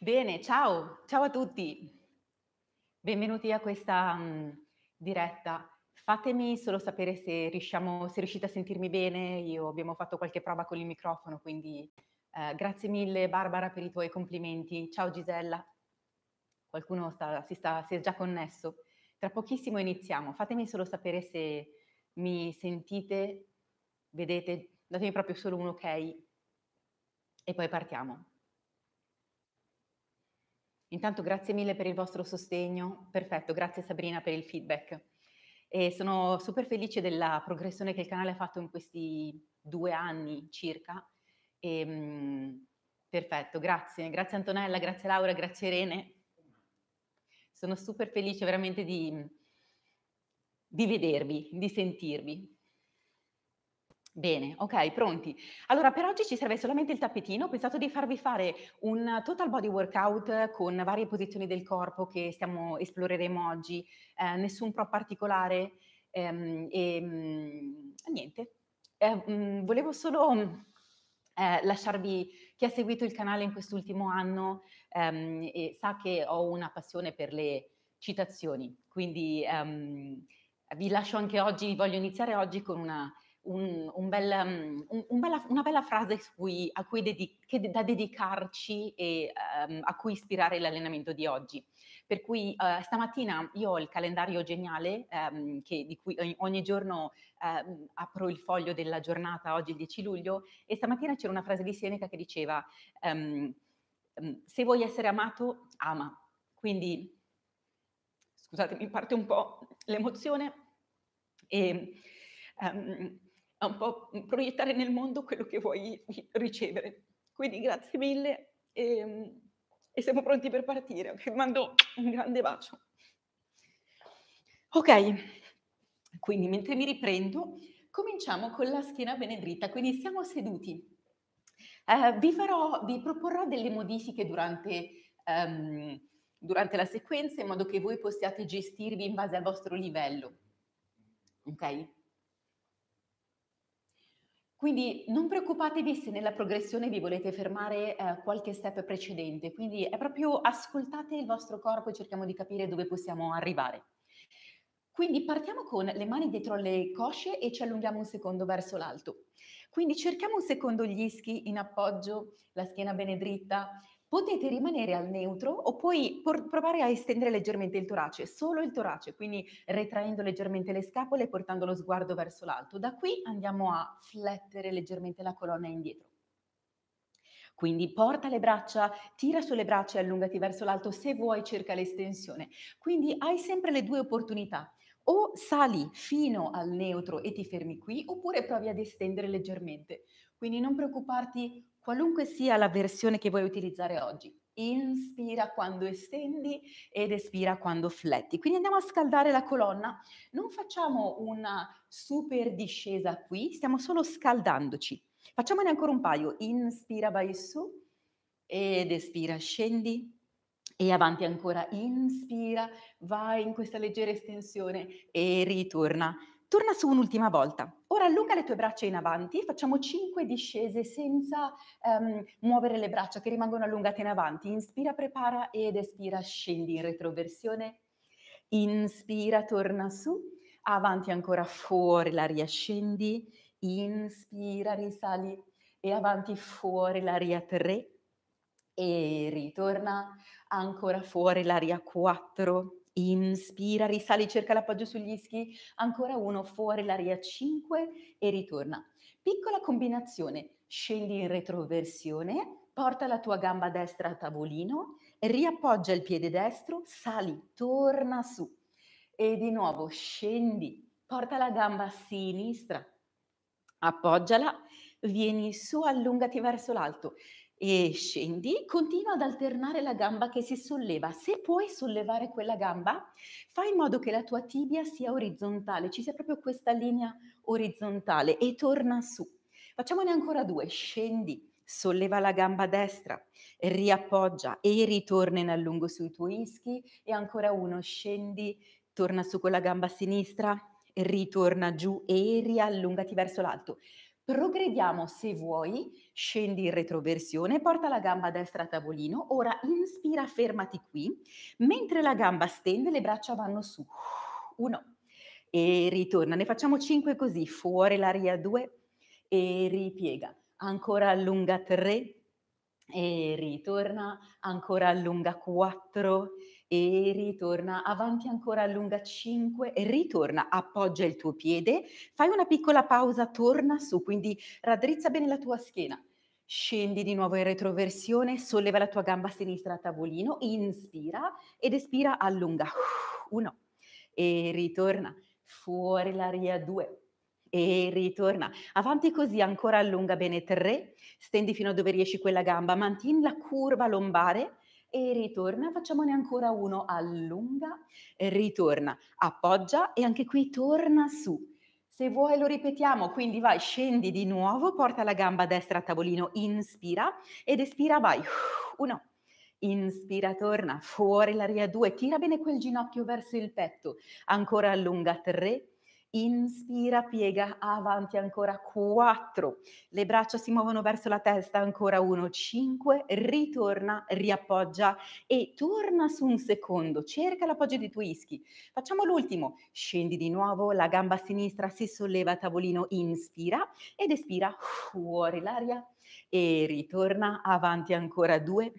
Bene, ciao, ciao a tutti. Benvenuti a questa mh, mm, diretta. Fatemi solo sapere se, riusciamo, se riuscite a sentirmi bene. Io abbiamo fatto qualche prova con il microfono, quindi eh, grazie mille Barbara per i tuoi complimenti. Ciao Gisella. Qualcuno sta, si, sta, si è già connesso. Tra pochissimo iniziamo. Fatemi solo sapere se mi sentite, vedete, datemi proprio solo un ok e poi partiamo. Intanto grazie mille per il vostro sostegno, perfetto, grazie Sabrina per il feedback. E sono super felice della progressione che il canale ha fatto in questi due anni circa. E, ehm, mh, perfetto, grazie, grazie Antonella, grazie Laura, grazie Irene. Sono super felice veramente di, di vedervi, di sentirvi. Bene, ok, pronti. Allora, per oggi ci serve solamente il tappetino. Ho pensato di farvi fare un total body workout con varie posizioni del corpo che stiamo, esploreremo oggi. Eh, nessun pro particolare ehm, e mm, niente. Eh, mh, mm, volevo solo eh, lasciarvi chi ha seguito il canale in quest'ultimo anno ehm, e sa che ho una passione per le citazioni, quindi ehm, vi lascio anche oggi, voglio iniziare oggi con una un, un bel, mm, bella, una bella frase cui, cui dedic- da dedicarci e um, a cui ispirare l'allenamento di oggi. Per cui uh, stamattina io ho il calendario geniale um, che, di cui ogni, ogni giorno uh, apro il foglio della giornata, oggi il 10 luglio, e stamattina c'era una frase di Seneca che diceva um, se vuoi essere amato, ama. Quindi, scusate, mi parte un po' l'emozione. E, um, a un po' mm, proiettare nel mondo quello che vuoi ricevere. Quindi grazie mille e, ehm, e siamo pronti per partire. Okay? Mando un grande bacio. Ok, quindi mentre mi riprendo, cominciamo con la schiena bene dritta, quindi siamo seduti. Eh, vi, farò, vi proporrò delle modifiche durante, um, durante la sequenza in modo che voi possiate gestirvi in base al vostro livello. Ok? Quindi non preoccupatevi se nella progressione vi volete fermare eh, qualche step precedente, quindi è proprio ascoltate il vostro corpo e cerchiamo di capire dove possiamo arrivare. Quindi partiamo con le mani dietro le cosce e ci allunghiamo un secondo verso l'alto. Quindi cerchiamo un secondo gli ischi in appoggio, la schiena bene dritta, potete rimanere al neutro o puoi por- provare a estendere leggermente il torace, solo il torace, quindi retraendo leggermente le scapole e portando lo sguardo verso l'alto. Da qui andiamo a flettere leggermente la colonna indietro. Quindi porta le braccia, tira sulle braccia e allungati verso l'alto se vuoi, cerca l'estensione. Quindi hai sempre le due opportunità. O sali fino al neutro e ti fermi qui, oppure provi ad estendere leggermente. Quindi non preoccuparti Qualunque sia la versione che vuoi utilizzare oggi, inspira quando estendi ed espira quando fletti. Quindi andiamo a scaldare la colonna. Non facciamo una super discesa qui, stiamo solo scaldandoci. Facciamone ancora un paio. Inspira, vai su ed espira, scendi. E avanti ancora, inspira, vai in questa leggera estensione e ritorna. Torna su un'ultima volta. Ora allunga le tue braccia in avanti, facciamo 5 discese senza um, muovere le braccia che rimangono allungate in avanti. Inspira, prepara ed espira, scendi in retroversione. Inspira, torna su, avanti ancora fuori, l'aria scendi. Inspira, risali e avanti fuori, l'aria 3 e ritorna ancora fuori, l'aria 4 Inspira, risali, cerca l'appoggio sugli ischi, ancora uno fuori l'aria 5 e ritorna. Piccola combinazione, scendi in retroversione, porta la tua gamba destra a tavolino, riappoggia il piede destro, sali, torna su e di nuovo scendi, porta la gamba sinistra, appoggiala, vieni su, allungati verso l'alto e scendi, continua ad alternare la gamba che si solleva. Se puoi sollevare quella gamba, fai in modo che la tua tibia sia orizzontale, ci sia proprio questa linea orizzontale e torna su. Facciamone ancora due, scendi, solleva la gamba destra, riappoggia e ritorna in allungo sui tuoi ischi e ancora uno, scendi, torna su quella gamba sinistra, ritorna giù e riallungati verso l'alto. Progrediamo se vuoi, scendi in retroversione, porta la gamba destra a tavolino, ora inspira, fermati qui, mentre la gamba stende le braccia vanno su, uno, e ritorna, ne facciamo cinque così, fuori l'aria due, e ripiega, ancora allunga tre, e ritorna, ancora allunga quattro, e ritorna avanti ancora, allunga 5, e ritorna, appoggia il tuo piede, fai una piccola pausa, torna su, quindi raddrizza bene la tua schiena. Scendi di nuovo in retroversione, solleva la tua gamba sinistra a tavolino, inspira ed espira, allunga. 1 E ritorna. Fuori l'aria 2. E ritorna. Avanti così, ancora allunga bene 3. Stendi fino a dove riesci quella gamba, mantieni la curva lombare e ritorna, facciamone ancora uno, allunga, eh, ritorna, appoggia e anche qui torna su. Se vuoi lo ripetiamo, quindi vai, scendi di nuovo, porta la gamba destra a tavolino, inspira ed espira, vai, uno, inspira, torna, fuori l'aria, due, tira bene quel ginocchio verso il petto, ancora allunga, tre, Inspira, piega avanti ancora 4. Le braccia si muovono verso la testa ancora 1, 5. Ritorna, riappoggia e torna su un secondo. Cerca l'appoggio dei tuoi ischi. Facciamo l'ultimo. Scendi di nuovo, la gamba sinistra si solleva a tavolino, inspira ed espira fuori l'aria e ritorna avanti ancora 2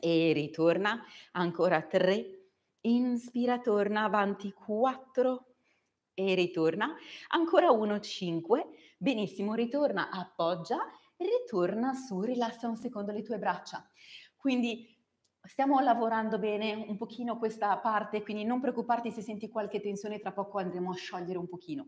e ritorna ancora 3. Inspira, torna avanti 4 e ritorna, ancora 1, 5, benissimo, ritorna, appoggia, ritorna su, rilassa un secondo le tue braccia. Quindi stiamo lavorando bene un pochino questa parte, quindi non preoccuparti se senti qualche tensione, tra poco andremo a sciogliere un pochino.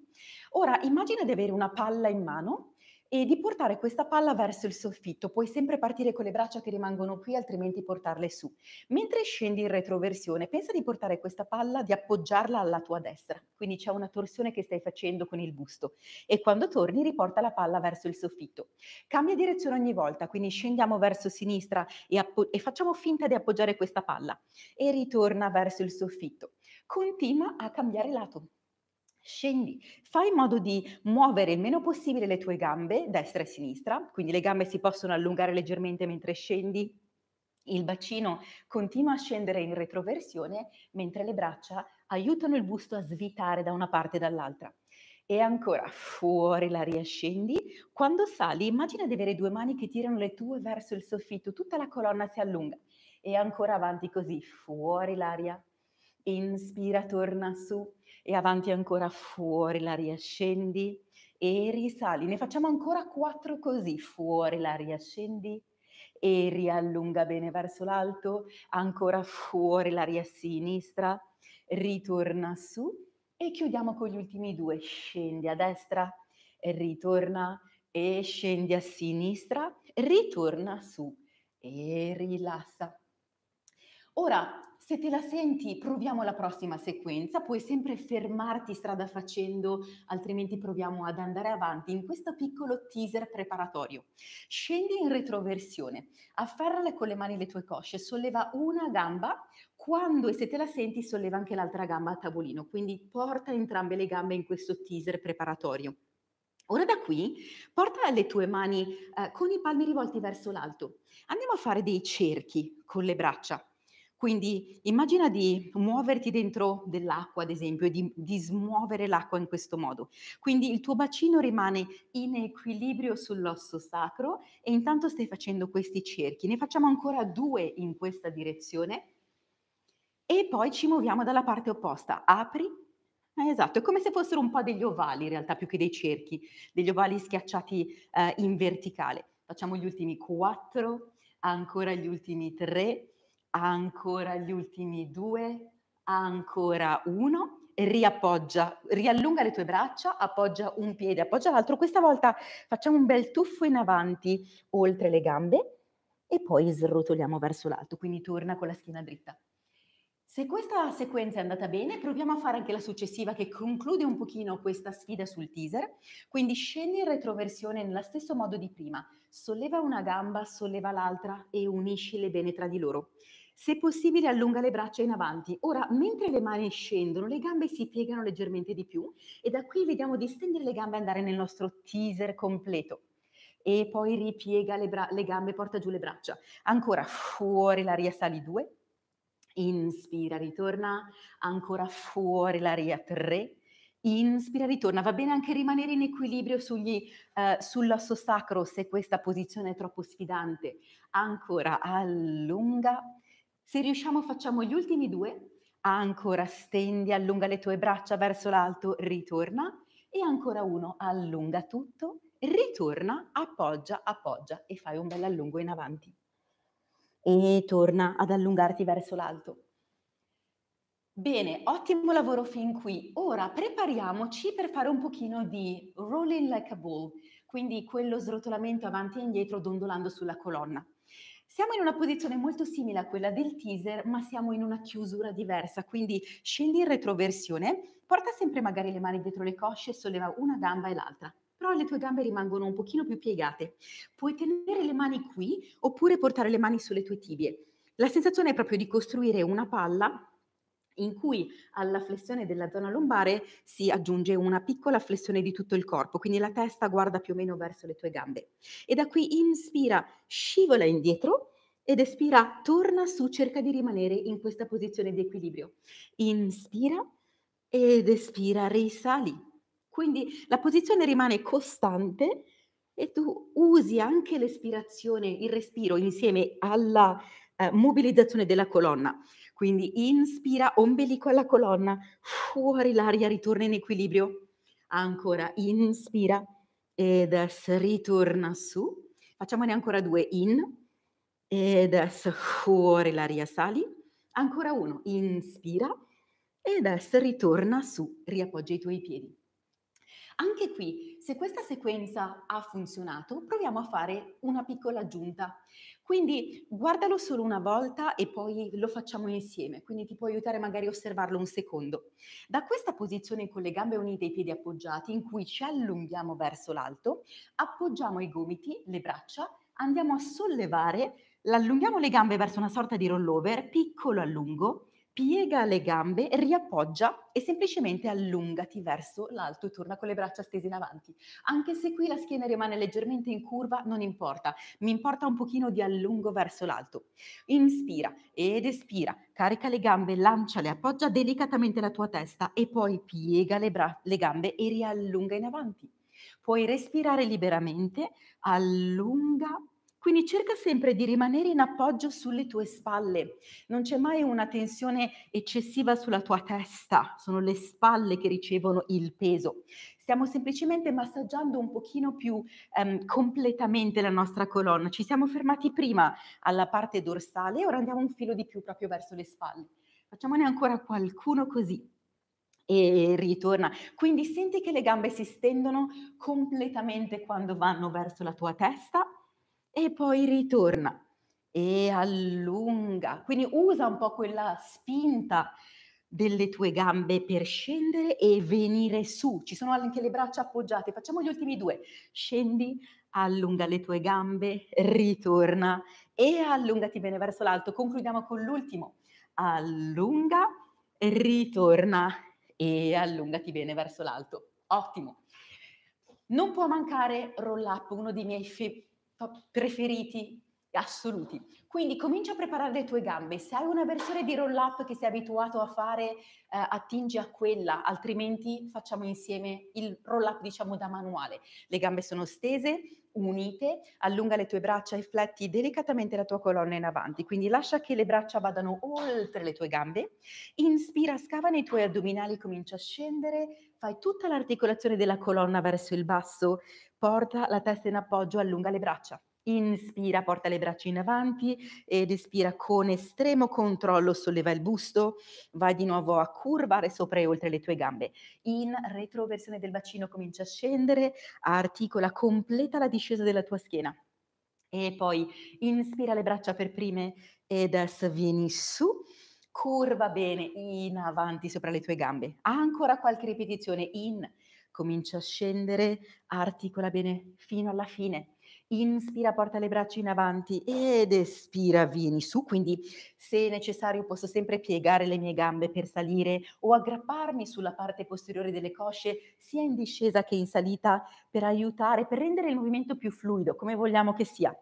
Ora immagina di avere una palla in mano e di portare questa palla verso il soffitto. Puoi sempre partire con le braccia che rimangono qui, altrimenti portarle su. Mentre scendi in retroversione, pensa di portare questa palla, di appoggiarla alla tua destra. Quindi c'è una torsione che stai facendo con il busto. E quando torni, riporta la palla verso il soffitto. Cambia direzione ogni volta, quindi scendiamo verso sinistra e, appo- e facciamo finta di appoggiare questa palla. E ritorna verso il soffitto. Continua a cambiare lato scendi, fai in modo di muovere il meno possibile le tue gambe, destra e sinistra, quindi le gambe si possono allungare leggermente mentre scendi, il bacino continua a scendere in retroversione mentre le braccia aiutano il busto a svitare da una parte e dall'altra. E ancora fuori l'aria scendi. Quando sali, immagina di avere due mani che tirano le tue verso il soffitto, tutta la colonna si allunga. E ancora avanti così, fuori l'aria. Inspira, torna su e avanti ancora fuori, l'aria scendi e risali. Ne facciamo ancora quattro così, fuori, l'aria scendi e riallunga bene verso l'alto, ancora fuori, l'aria sinistra, ritorna su e chiudiamo con gli ultimi due, scendi a destra, ritorna e scendi a sinistra, ritorna su e rilassa. Ora se te la senti, proviamo la prossima sequenza, puoi sempre fermarti strada facendo, altrimenti proviamo ad andare avanti in questo piccolo teaser preparatorio. Scendi in retroversione, afferrale con le mani le tue cosce, solleva una gamba, quando e se te la senti solleva anche l'altra gamba a tavolino, quindi porta entrambe le gambe in questo teaser preparatorio. Ora da qui porta le tue mani eh, con i palmi rivolti verso l'alto. Andiamo a fare dei cerchi con le braccia. Quindi immagina di muoverti dentro dell'acqua, ad esempio, e di, di, smuovere l'acqua in questo modo. Quindi il tuo bacino rimane in equilibrio sull'osso sacro e intanto stai facendo questi cerchi. Ne facciamo ancora due in questa direzione e poi ci muoviamo dalla parte opposta. Apri. Eh, esatto, è come se fossero un po' degli ovali in realtà più che dei cerchi, degli ovali schiacciati eh, in verticale. Facciamo gli ultimi quattro, ancora gli ultimi tre, ancora gli ultimi due, ancora uno, riappoggia, riallunga le tue braccia, appoggia un piede, appoggia l'altro. Questa volta facciamo un bel tuffo in avanti oltre le gambe e poi srotoliamo verso l'alto, quindi torna con la schiena dritta. Se questa sequenza è andata bene, proviamo a fare anche la successiva che conclude un pochino questa sfida sul teaser. Quindi scendi in retroversione nello stesso modo di prima, solleva una gamba, solleva l'altra e uniscile bene tra di loro. Se possibile allunga le braccia in avanti. Ora, mentre le mani scendono, le gambe si piegano leggermente di più e da qui vediamo di stendere le gambe e andare nel nostro teaser completo. E poi ripiega le, bra- le gambe, porta giù le braccia. Ancora fuori l'aria sali due. Inspira, ritorna. Ancora fuori l'aria tre. Inspira, ritorna. Va bene anche rimanere in equilibrio sugli, eh, sull'osso sacro se questa posizione è troppo sfidante. Ancora, allunga se riusciamo facciamo gli ultimi due. Ancora stendi, allunga le tue braccia verso l'alto, ritorna. E ancora uno, allunga tutto, ritorna, appoggia, appoggia e fai un bel allungo in avanti. E torna ad allungarti verso l'alto. Bene, ottimo lavoro fin qui. Ora prepariamoci per fare un pochino di rolling like a ball, quindi quello srotolamento avanti e indietro dondolando sulla colonna. Siamo in una posizione molto simile a quella del teaser, ma siamo in una chiusura diversa, quindi scendi in retroversione, porta sempre magari le mani dietro le cosce e solleva una gamba e l'altra però le tue gambe rimangono un pochino più piegate. Puoi tenere le mani qui oppure portare le mani sulle tue tibie. La sensazione è proprio di costruire una palla in cui alla flessione della zona lombare si aggiunge una piccola flessione di tutto il corpo, quindi la testa guarda più o meno verso le tue gambe. E da qui inspira, scivola indietro ed espira, torna su, cerca di rimanere in questa posizione di equilibrio. Inspira ed espira, risali. Quindi la posizione rimane costante e tu usi anche l'espirazione, il respiro insieme alla eh, mobilizzazione della colonna. Quindi inspira, ombelico alla colonna, fuori l'aria ritorna in equilibrio. Ancora, inspira ed ritorna su. Facciamone ancora due, in, ed fuori l'aria sali, ancora uno, inspira ed es ritorna su, riappoggia i tuoi piedi. Anche qui, se questa sequenza ha funzionato, proviamo a fare una piccola aggiunta. Quindi guardalo solo una volta e poi lo facciamo insieme, quindi ti può aiutare magari a osservarlo un secondo. Da questa posizione con le gambe unite e i piedi appoggiati, in cui ci allunghiamo verso l'alto, appoggiamo i gomiti, le braccia, andiamo a sollevare Allunghiamo le gambe verso una sorta di rollover, piccolo allungo, piega le gambe, riappoggia e semplicemente allungati verso l'alto e torna con le braccia stese in avanti. Anche se qui la schiena rimane leggermente in curva, non importa, mi importa un pochino di allungo verso l'alto. Inspira ed espira, carica le gambe, lanciale, appoggia delicatamente la tua testa e poi piega le, bra- le gambe e riallunga in avanti. Puoi respirare liberamente, allunga quindi cerca sempre di rimanere in appoggio sulle tue spalle, non c'è mai una tensione eccessiva sulla tua testa, sono le spalle che ricevono il peso. Stiamo semplicemente massaggiando un pochino più ehm, completamente la nostra colonna. Ci siamo fermati prima alla parte dorsale, ora andiamo un filo di più proprio verso le spalle. Facciamone ancora qualcuno così e ritorna. Quindi senti che le gambe si stendono completamente quando vanno verso la tua testa e poi ritorna e allunga. Quindi usa un po' quella spinta delle tue gambe per scendere e venire su. Ci sono anche le braccia appoggiate. Facciamo gli ultimi due. Scendi, allunga le tue gambe, ritorna e allungati bene verso l'alto. Concludiamo con l'ultimo. Allunga, ritorna e allungati bene verso l'alto. Ottimo. Non può mancare roll up, uno dei miei fe- preferiti assoluti. Quindi comincia a preparare le tue gambe. Se hai una versione di roll up che sei abituato a fare, eh, attingi a quella, altrimenti facciamo insieme il roll up, diciamo, da manuale. Le gambe sono stese, unite, allunga le tue braccia e fletti delicatamente la tua colonna in avanti, quindi lascia che le braccia vadano oltre le tue gambe, inspira, scava nei tuoi addominali, comincia a scendere, fai tutta l'articolazione della colonna verso il basso, porta la testa in appoggio, allunga le braccia. Inspira, porta le braccia in avanti ed espira con estremo controllo, solleva il busto, vai di nuovo a curvare sopra e oltre le tue gambe. In retroversione del bacino comincia a scendere, articola, completa la discesa della tua schiena. E poi inspira le braccia per prime ed es, vieni su. Curva bene in avanti sopra le tue gambe. Ancora qualche ripetizione in. Comincia a scendere, articola bene fino alla fine inspira porta le braccia in avanti ed espira vieni su, quindi se necessario posso sempre piegare le mie gambe per salire o aggrapparmi sulla parte posteriore delle cosce sia in discesa che in salita per aiutare, per rendere il movimento più fluido come vogliamo che sia.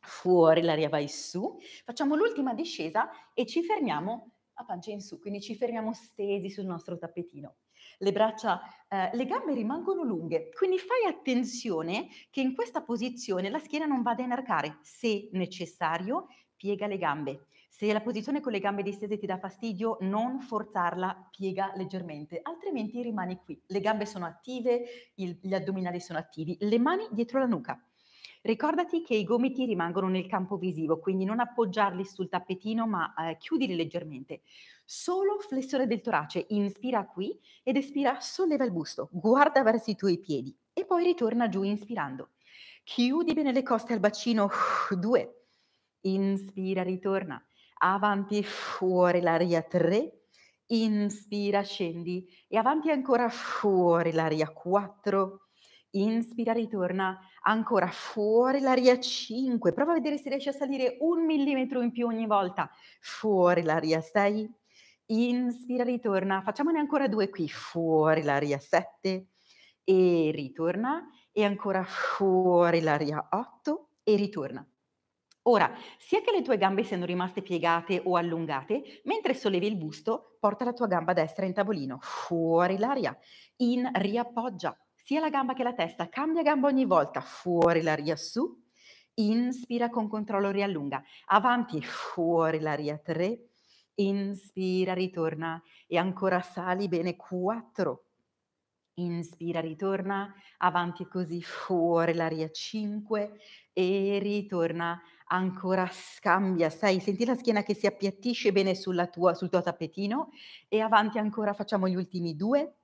Fuori l'aria vai su, facciamo l'ultima discesa e ci fermiamo a pancia in su, quindi ci fermiamo stesi sul nostro tappetino le braccia, eh, le gambe rimangono lunghe, quindi fai attenzione che in questa posizione la schiena non vada a inarcare, se necessario piega le gambe. Se la posizione con le gambe distese ti dà fastidio, non forzarla, piega leggermente, altrimenti rimani qui. Le gambe sono attive, il, gli addominali sono attivi, le mani dietro la nuca. Ricordati che i gomiti rimangono nel campo visivo, quindi non appoggiarli sul tappetino, ma eh, chiudili leggermente. Solo flessore del torace, inspira qui ed espira, solleva il busto, guarda verso i tuoi piedi e poi ritorna giù inspirando. Chiudi bene le coste al bacino, due. Inspira, ritorna. Avanti, fuori l'aria, tre. Inspira, scendi. E avanti ancora, fuori l'aria, quattro. Inspira, ritorna ancora fuori l'aria 5, prova a vedere se riesci a salire un millimetro in più ogni volta, fuori l'aria 6, inspira, ritorna, facciamone ancora due qui, fuori l'aria 7 e ritorna e ancora fuori l'aria 8 e ritorna. Ora, sia che le tue gambe siano rimaste piegate o allungate, mentre sollevi il busto, porta la tua gamba destra in tavolino, fuori l'aria, in riappoggia, sia la gamba che la testa, cambia gamba ogni volta, fuori l'aria su, inspira con controllo, riallunga, avanti, fuori l'aria 3, inspira, ritorna e ancora sali bene, 4, inspira, ritorna, avanti così, fuori l'aria 5 e ritorna, ancora scambia, sai, senti la schiena che si appiattisce bene tua, sul tuo tappetino e avanti ancora facciamo gli ultimi due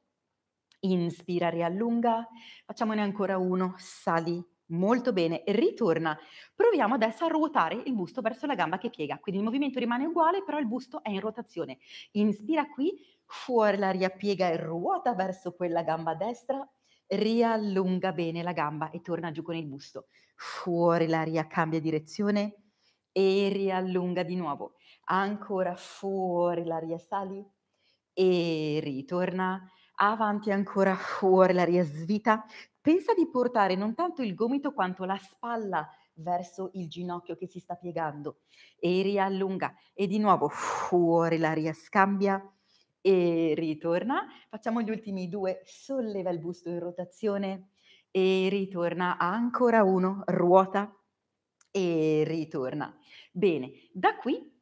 inspira, riallunga, facciamone ancora uno, sali, molto bene, ritorna. Proviamo adesso a ruotare il busto verso la gamba che piega, quindi il movimento rimane uguale, però il busto è in rotazione. Inspira qui, fuori l'aria piega e ruota verso quella gamba destra, riallunga bene la gamba e torna giù con il busto. Fuori l'aria cambia direzione e riallunga di nuovo. Ancora fuori l'aria sali e ritorna avanti ancora fuori l'aria svita, Pensa di portare non tanto il gomito quanto la spalla verso il ginocchio che si sta piegando e riallunga e di nuovo fuori l'aria scambia e ritorna. Facciamo gli ultimi due, solleva il busto in rotazione e ritorna ancora uno, ruota e ritorna. Bene, da qui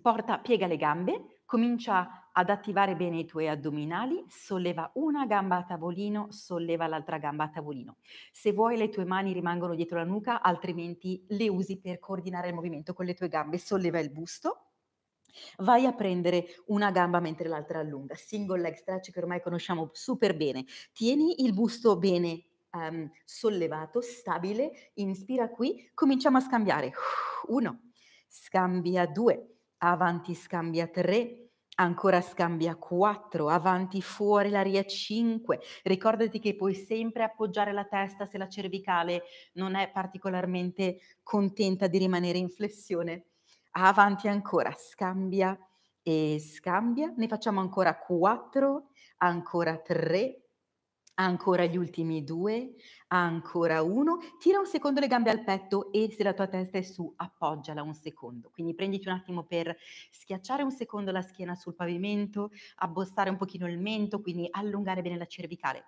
porta, piega le gambe, comincia a ad attivare bene i tuoi addominali, solleva una gamba a tavolino, solleva l'altra gamba a tavolino. Se vuoi le tue mani rimangono dietro la nuca, altrimenti le usi per coordinare il movimento con le tue gambe, solleva il busto. Vai a prendere una gamba mentre l'altra allunga, single leg stretch che ormai conosciamo super bene. Tieni il busto bene um, sollevato, stabile, inspira qui, cominciamo a scambiare. Uno, scambia due, avanti scambia tre, Ancora scambia 4, avanti fuori l'aria 5. Ricordati che puoi sempre appoggiare la testa se la cervicale non è particolarmente contenta di rimanere in flessione. Avanti ancora, scambia e scambia. Ne facciamo ancora 4, ancora 3, Ancora gli ultimi due, ancora uno, tira un secondo le gambe al petto e se la tua testa è su, appoggiala un secondo. Quindi prenditi un attimo per schiacciare un secondo la schiena sul pavimento, abbossare un pochino il mento, quindi allungare bene la cervicale.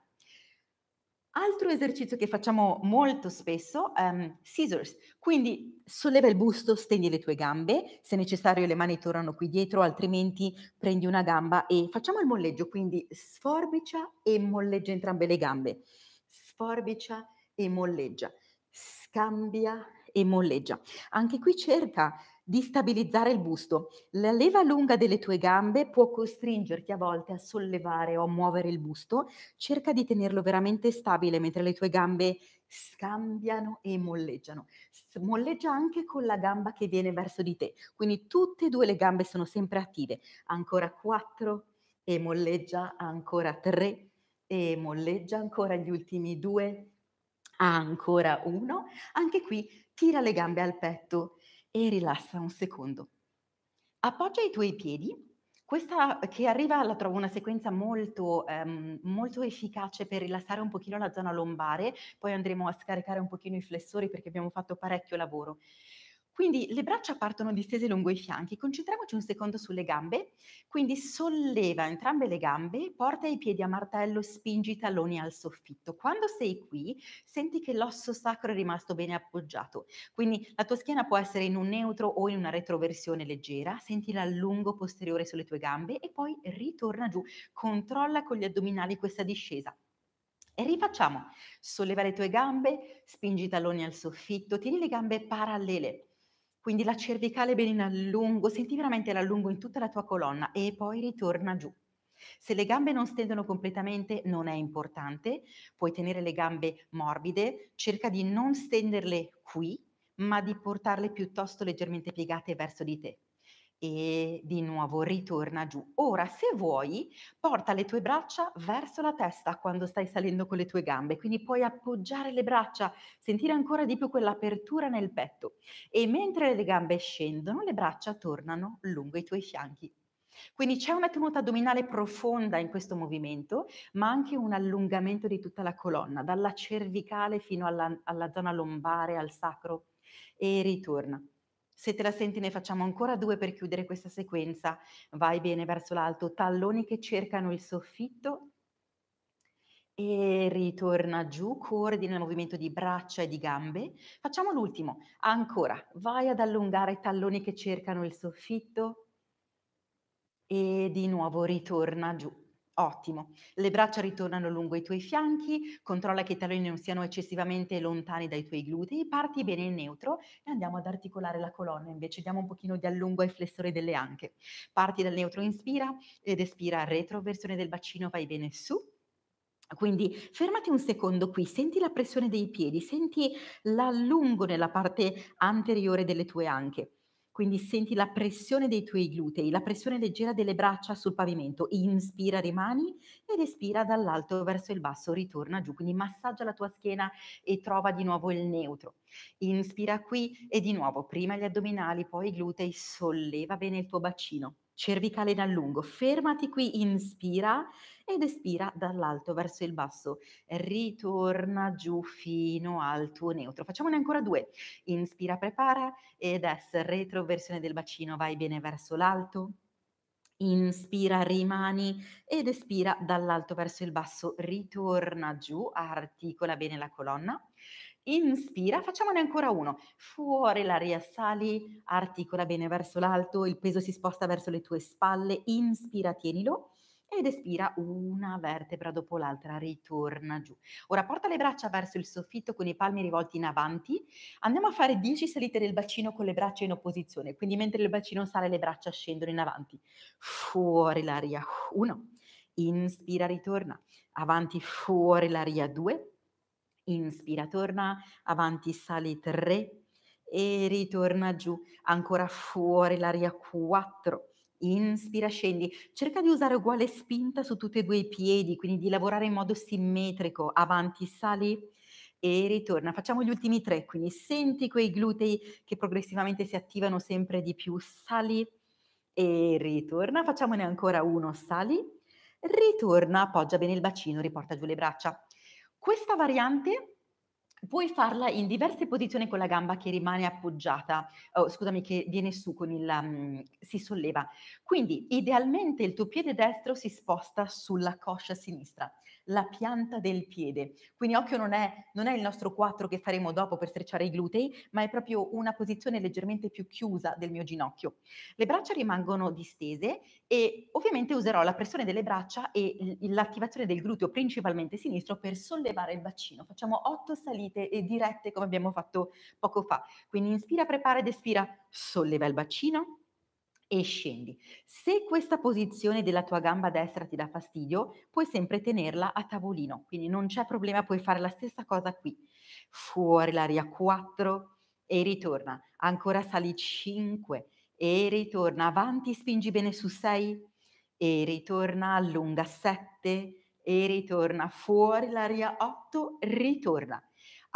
Altro esercizio che facciamo molto spesso, um, scissors, quindi solleva il busto, stendi le tue gambe, se necessario le mani tornano qui dietro, altrimenti prendi una gamba e facciamo il molleggio, quindi sforbicia e molleggia entrambe le gambe, sforbicia e molleggia, scambia e molleggia. Anche qui cerca di stabilizzare il busto. La leva lunga delle tue gambe può costringerti a volte a sollevare o a muovere il busto. Cerca di tenerlo veramente stabile mentre le tue gambe scambiano e molleggiano. Molleggia anche con la gamba che viene verso di te. Quindi tutte e due le gambe sono sempre attive. Ancora quattro e molleggia, ancora tre e molleggia, ancora gli ultimi due, ancora uno. Anche qui tira le gambe al petto e rilassa un secondo. Appoggia i tuoi piedi. Questa che arriva la trovo una sequenza molto, ehm, molto efficace per rilassare un pochino la zona lombare, poi andremo a scaricare un pochino i flessori perché abbiamo fatto parecchio lavoro. Quindi le braccia partono distese lungo i fianchi, concentriamoci un secondo sulle gambe, quindi solleva entrambe le gambe, porta i piedi a martello, spingi i talloni al soffitto. Quando sei qui senti che l'osso sacro è rimasto bene appoggiato, quindi la tua schiena può essere in un neutro o in una retroversione leggera, senti l'allungo posteriore sulle tue gambe e poi ritorna giù, controlla con gli addominali questa discesa. E rifacciamo, solleva le tue gambe, spingi i talloni al soffitto, tieni le gambe parallele, quindi la cervicale bene in allungo, senti veramente l'allungo in tutta la tua colonna e poi ritorna giù. Se le gambe non stendono completamente non è importante, puoi tenere le gambe morbide, cerca di non stenderle qui, ma di portarle piuttosto leggermente piegate verso di te e di nuovo ritorna giù. Ora, se vuoi, porta le tue braccia verso la testa quando stai salendo con le tue gambe, quindi puoi appoggiare le braccia, sentire ancora di più quell'apertura nel petto e mentre le gambe scendono, le braccia tornano lungo i tuoi fianchi. Quindi c'è una tenuta addominale profonda in questo movimento, ma anche un allungamento di tutta la colonna, dalla cervicale fino alla, alla zona lombare, al sacro, e ritorna. Se te la senti ne facciamo ancora due per chiudere questa sequenza. Vai bene verso l'alto, talloni che cercano il soffitto e ritorna giù, coordina il movimento di braccia e di gambe. Facciamo l'ultimo, ancora, vai ad allungare i talloni che cercano il soffitto e di nuovo ritorna giù. Ottimo. Le braccia ritornano lungo i tuoi fianchi, controlla che i talloni non siano eccessivamente lontani dai tuoi glutei, parti bene in neutro e andiamo ad articolare la colonna, invece diamo un pochino di allungo ai flessori delle anche. Parti dal neutro, inspira ed espira, retroversione del bacino, vai bene su quindi fermati un secondo qui, senti la pressione dei piedi, senti l'allungo nella parte anteriore delle tue anche quindi senti la pressione dei tuoi glutei, la pressione leggera delle braccia sul pavimento, inspira, rimani ed espira dall'alto verso il basso, ritorna giù, quindi massaggia la tua schiena e trova di nuovo il neutro. Inspira qui e di nuovo, prima gli addominali, poi i glutei, solleva bene il tuo bacino cervicale in lungo, Fermati qui, inspira ed espira dall'alto verso il basso, ritorna giù fino al tuo neutro. Facciamone ancora due, inspira, prepara ed es, retroversione del bacino, vai bene verso l'alto, Inspira, rimani ed espira dall'alto verso il basso, ritorna giù, articola bene la colonna. Inspira, facciamone ancora uno. Fuori l'aria sali, articola bene verso l'alto, il peso si sposta verso le tue spalle. Inspira, tienilo ed espira una vertebra dopo l'altra, ritorna giù. Ora porta le braccia verso il soffitto con i palmi rivolti in avanti. Andiamo a fare 10 salite del bacino con le braccia in opposizione, quindi mentre il bacino sale le braccia scendono in avanti. Fuori l'aria, 1. Inspira, ritorna. Avanti, fuori l'aria, 2. Inspira, torna. Avanti, sali, 3. E ritorna giù. Ancora fuori l'aria, 4 Inspira, scendi. Cerca di usare uguale spinta su tutti e due i piedi, quindi di lavorare in modo simmetrico. Avanti, sali e ritorna. Facciamo gli ultimi tre, quindi senti quei glutei che progressivamente si attivano sempre di più. Sali e ritorna. Facciamone ancora uno, sali. Ritorna, appoggia bene il bacino, riporta giù le braccia. Questa variante Puoi farla in diverse posizioni con la gamba che rimane appoggiata, oh, scusami, che viene su con il um, si solleva. Quindi idealmente il tuo piede destro si sposta sulla coscia sinistra la pianta del piede. Quindi occhio non è, non è il nostro 4 che faremo dopo per strecciare i glutei, ma è proprio una posizione leggermente più chiusa del mio ginocchio. Le braccia rimangono distese e ovviamente userò la pressione delle braccia e l'attivazione del gluteo principalmente sinistro per sollevare il bacino. Facciamo 8 salite e dirette come abbiamo fatto poco fa. Quindi inspira, prepara ed espira, solleva il bacino e scendi. Se questa posizione della tua gamba destra ti dà fastidio, puoi sempre tenerla a tavolino, quindi non c'è problema, puoi fare la stessa cosa qui. Fuori l'aria 4 e ritorna, ancora sali 5 e ritorna, avanti spingi bene su 6 e ritorna, allunga 7 e ritorna, fuori l'aria 8, ritorna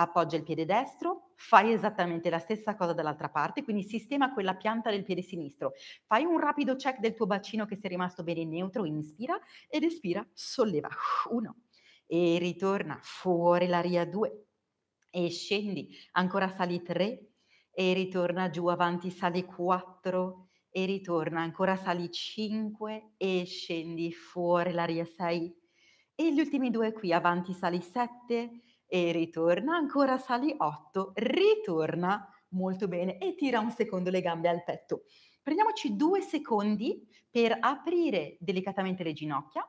appoggia il piede destro, fai esattamente la stessa cosa dall'altra parte, quindi sistema quella pianta del piede sinistro, fai un rapido check del tuo bacino che sei rimasto bene neutro, inspira ed espira, solleva, uno, e ritorna fuori l'aria, due, e scendi, ancora sali tre, e ritorna giù, avanti, sali quattro, e ritorna, ancora sali cinque, e scendi fuori l'aria sei, e gli ultimi due qui, avanti sali sette, e ritorna, ancora sali 8, ritorna molto bene e tira un secondo le gambe al petto. Prendiamoci due secondi per aprire delicatamente le ginocchia,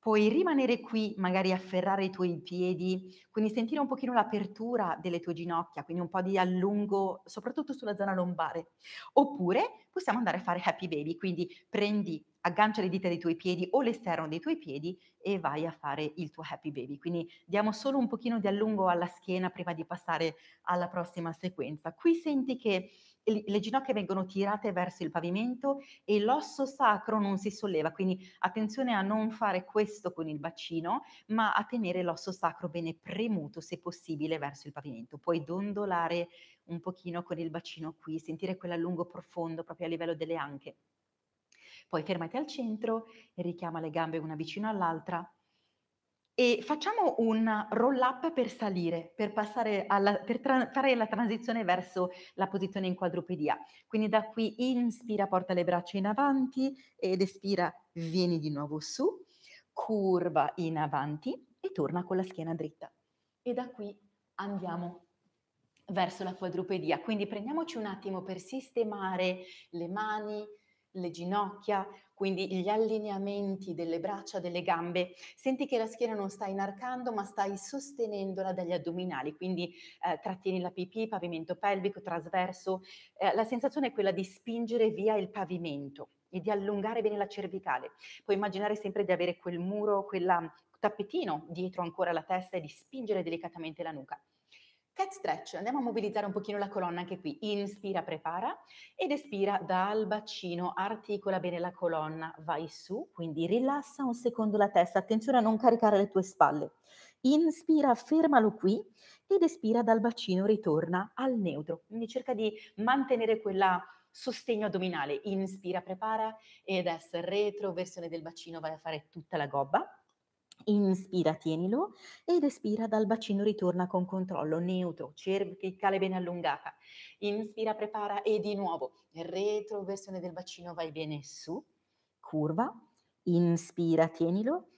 puoi rimanere qui, magari afferrare i tuoi piedi, quindi sentire un pochino l'apertura delle tue ginocchia, quindi un po' di allungo, soprattutto sulla zona lombare. Oppure possiamo andare a fare happy baby, quindi prendi aggancia le dita dei tuoi piedi o l'esterno dei tuoi piedi e vai a fare il tuo happy baby. Quindi diamo solo un pochino di allungo alla schiena prima di passare alla prossima sequenza. Qui senti che le ginocchia vengono tirate verso il pavimento e l'osso sacro non si solleva, quindi attenzione a non fare questo con il bacino, ma a tenere l'osso sacro bene premuto se possibile verso il pavimento. Puoi dondolare un pochino con il bacino qui, sentire quell'allungo profondo proprio a livello delle anche. Poi fermati al centro richiama le gambe una vicino all'altra. E facciamo un roll up per salire, per, alla, per tra- fare la transizione verso la posizione in quadrupedia. Quindi da qui inspira, porta le braccia in avanti ed espira, vieni di nuovo su, curva in avanti e torna con la schiena dritta. E da qui andiamo verso la quadrupedia. Quindi prendiamoci un attimo per sistemare le mani, le ginocchia, quindi gli allineamenti delle braccia, delle gambe. Senti che la schiena non sta inarcando, ma stai sostenendola dagli addominali, quindi eh, trattieni la pipì, pavimento pelvico, trasverso. Eh, la sensazione è quella di spingere via il pavimento e di allungare bene la cervicale. Puoi immaginare sempre di avere quel muro, quel tappetino dietro ancora la testa e di spingere delicatamente la nuca. Cat stretch, andiamo a mobilizzare un pochino la colonna anche qui. Inspira, prepara ed espira dal bacino, articola bene la colonna, vai su, quindi rilassa un secondo la testa, attenzione a non caricare le tue spalle. Inspira, fermalo qui ed espira dal bacino, ritorna al neutro. Quindi cerca di mantenere quel sostegno addominale. Inspira, prepara ed es retro, versione del bacino, vai a fare tutta la gobba Inspira, tienilo ed espira dal bacino, ritorna con controllo, neutro, cervicale bene allungata. Inspira, prepara e di nuovo, retroversione del bacino, vai bene su, curva, inspira, tienilo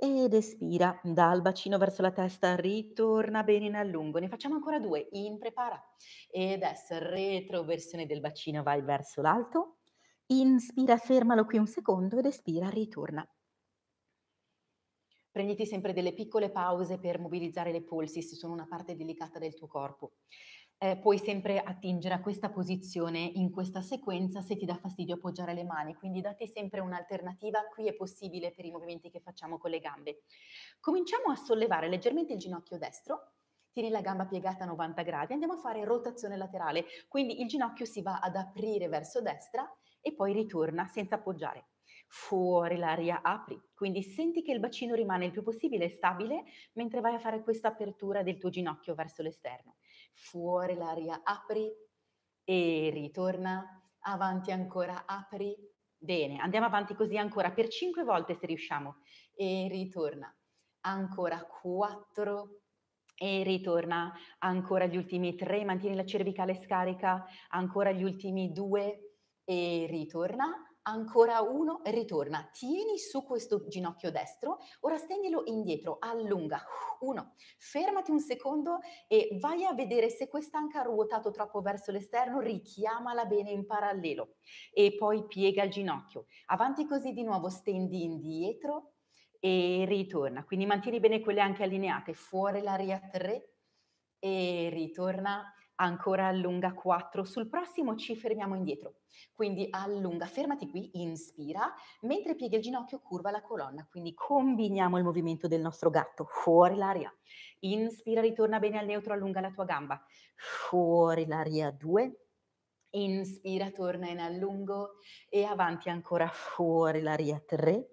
ed espira dal bacino verso la testa, ritorna bene in allungo. Ne facciamo ancora due, in prepara ed es, retroversione del bacino, vai verso l'alto. Inspira, fermalo qui un secondo ed espira, ritorna prenditi sempre delle piccole pause per mobilizzare le polsi se sono una parte delicata del tuo corpo. Eh, puoi sempre attingere a questa posizione in questa sequenza se ti dà fastidio appoggiare le mani, quindi date sempre un'alternativa, qui è possibile per i movimenti che facciamo con le gambe. Cominciamo a sollevare leggermente il ginocchio destro, tieni la gamba piegata a 90 gradi, andiamo a fare rotazione laterale, quindi il ginocchio si va ad aprire verso destra e poi ritorna senza appoggiare fuori l'aria, apri. Quindi senti che il bacino rimane il più possibile stabile mentre vai a fare questa apertura del tuo ginocchio verso l'esterno. Fuori l'aria, apri e ritorna, avanti ancora, apri. Bene, andiamo avanti così ancora per 5 volte se riusciamo e ritorna. Ancora 4 e ritorna, ancora gli ultimi 3, mantieni la cervicale scarica, ancora gli ultimi 2 e ritorna ancora uno, ritorna, tieni su questo ginocchio destro, ora stendilo indietro, allunga, uno, fermati un secondo e vai a vedere se quest'anca ha ruotato troppo verso l'esterno, richiamala bene in parallelo e poi piega il ginocchio, avanti così di nuovo, stendi indietro e ritorna, quindi mantieni bene quelle anche allineate, fuori l'aria 3 e ritorna ancora allunga 4, sul prossimo ci fermiamo indietro, quindi allunga, fermati qui, inspira, mentre pieghi il ginocchio curva la colonna, quindi combiniamo il movimento del nostro gatto, fuori l'aria, inspira, ritorna bene al neutro, allunga la tua gamba, fuori l'aria 2, inspira, torna in allungo e avanti ancora, fuori l'aria 3,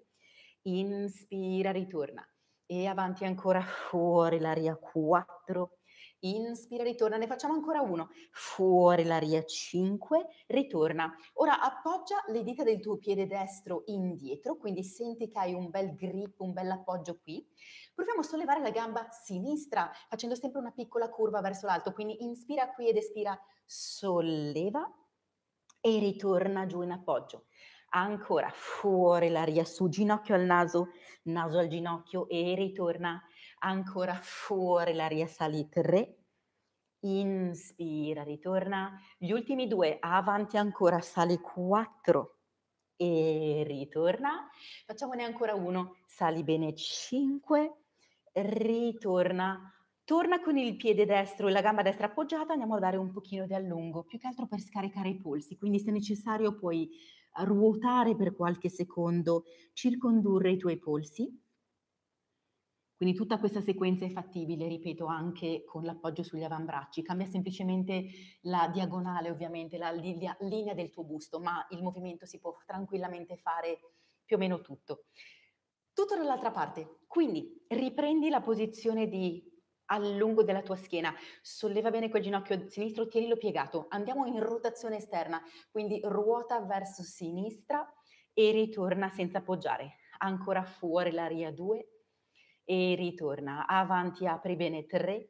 inspira, ritorna e avanti ancora, fuori l'aria 4, inspira, ritorna, ne facciamo ancora uno, fuori l'aria 5, ritorna. Ora appoggia le dita del tuo piede destro indietro, quindi senti che hai un bel grip, un bel appoggio qui. Proviamo a sollevare la gamba sinistra facendo sempre una piccola curva verso l'alto, quindi inspira qui ed espira, solleva e ritorna giù in appoggio. Ancora fuori l'aria su, ginocchio al naso, naso al ginocchio e ritorna ancora fuori l'aria sali 3, inspira, ritorna, gli ultimi due, avanti ancora, sali 4 e ritorna, facciamone ancora uno, sali bene 5, ritorna, torna con il piede destro e la gamba destra appoggiata, andiamo a dare un pochino di allungo, più che altro per scaricare i polsi, quindi se necessario puoi ruotare per qualche secondo, circondurre i tuoi polsi quindi tutta questa sequenza è fattibile, ripeto, anche con l'appoggio sugli avambracci. Cambia semplicemente la diagonale, ovviamente, la linea del tuo busto, ma il movimento si può tranquillamente fare più o meno tutto. Tutto dall'altra parte. Quindi riprendi la posizione di allungo della tua schiena, solleva bene quel ginocchio sinistro, tienilo piegato. Andiamo in rotazione esterna, quindi ruota verso sinistra e ritorna senza appoggiare. Ancora fuori l'aria 2, e ritorna, avanti apri bene 3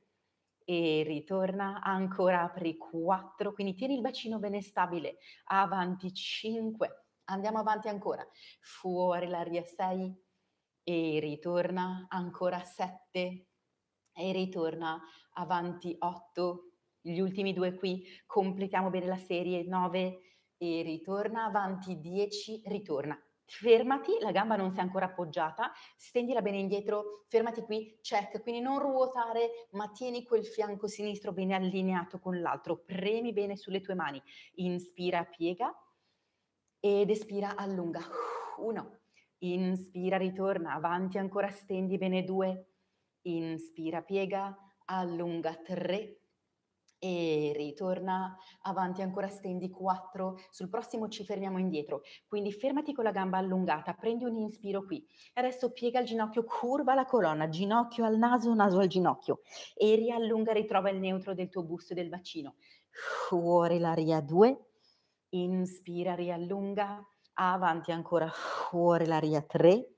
e ritorna, ancora apri 4, quindi tieni il bacino bene stabile, avanti 5, andiamo avanti ancora, fuori l'aria 6 e ritorna, ancora 7 e ritorna, avanti 8, gli ultimi due qui, completiamo bene la serie 9 e ritorna, avanti 10, ritorna fermati, la gamba non si è ancora appoggiata, stendila bene indietro, fermati qui, check, quindi non ruotare, ma tieni quel fianco sinistro bene allineato con l'altro, premi bene sulle tue mani, inspira, piega ed espira, allunga. Uno, inspira, ritorna, avanti ancora, stendi bene due, inspira, piega, allunga tre, e ritorna avanti ancora stendi 4 sul prossimo ci fermiamo indietro quindi fermati con la gamba allungata prendi un inspiro qui adesso piega il ginocchio curva la colonna ginocchio al naso naso al ginocchio e riallunga ritrova il neutro del tuo busto e del bacino fuori l'aria 2 inspira riallunga avanti ancora fuori l'aria 3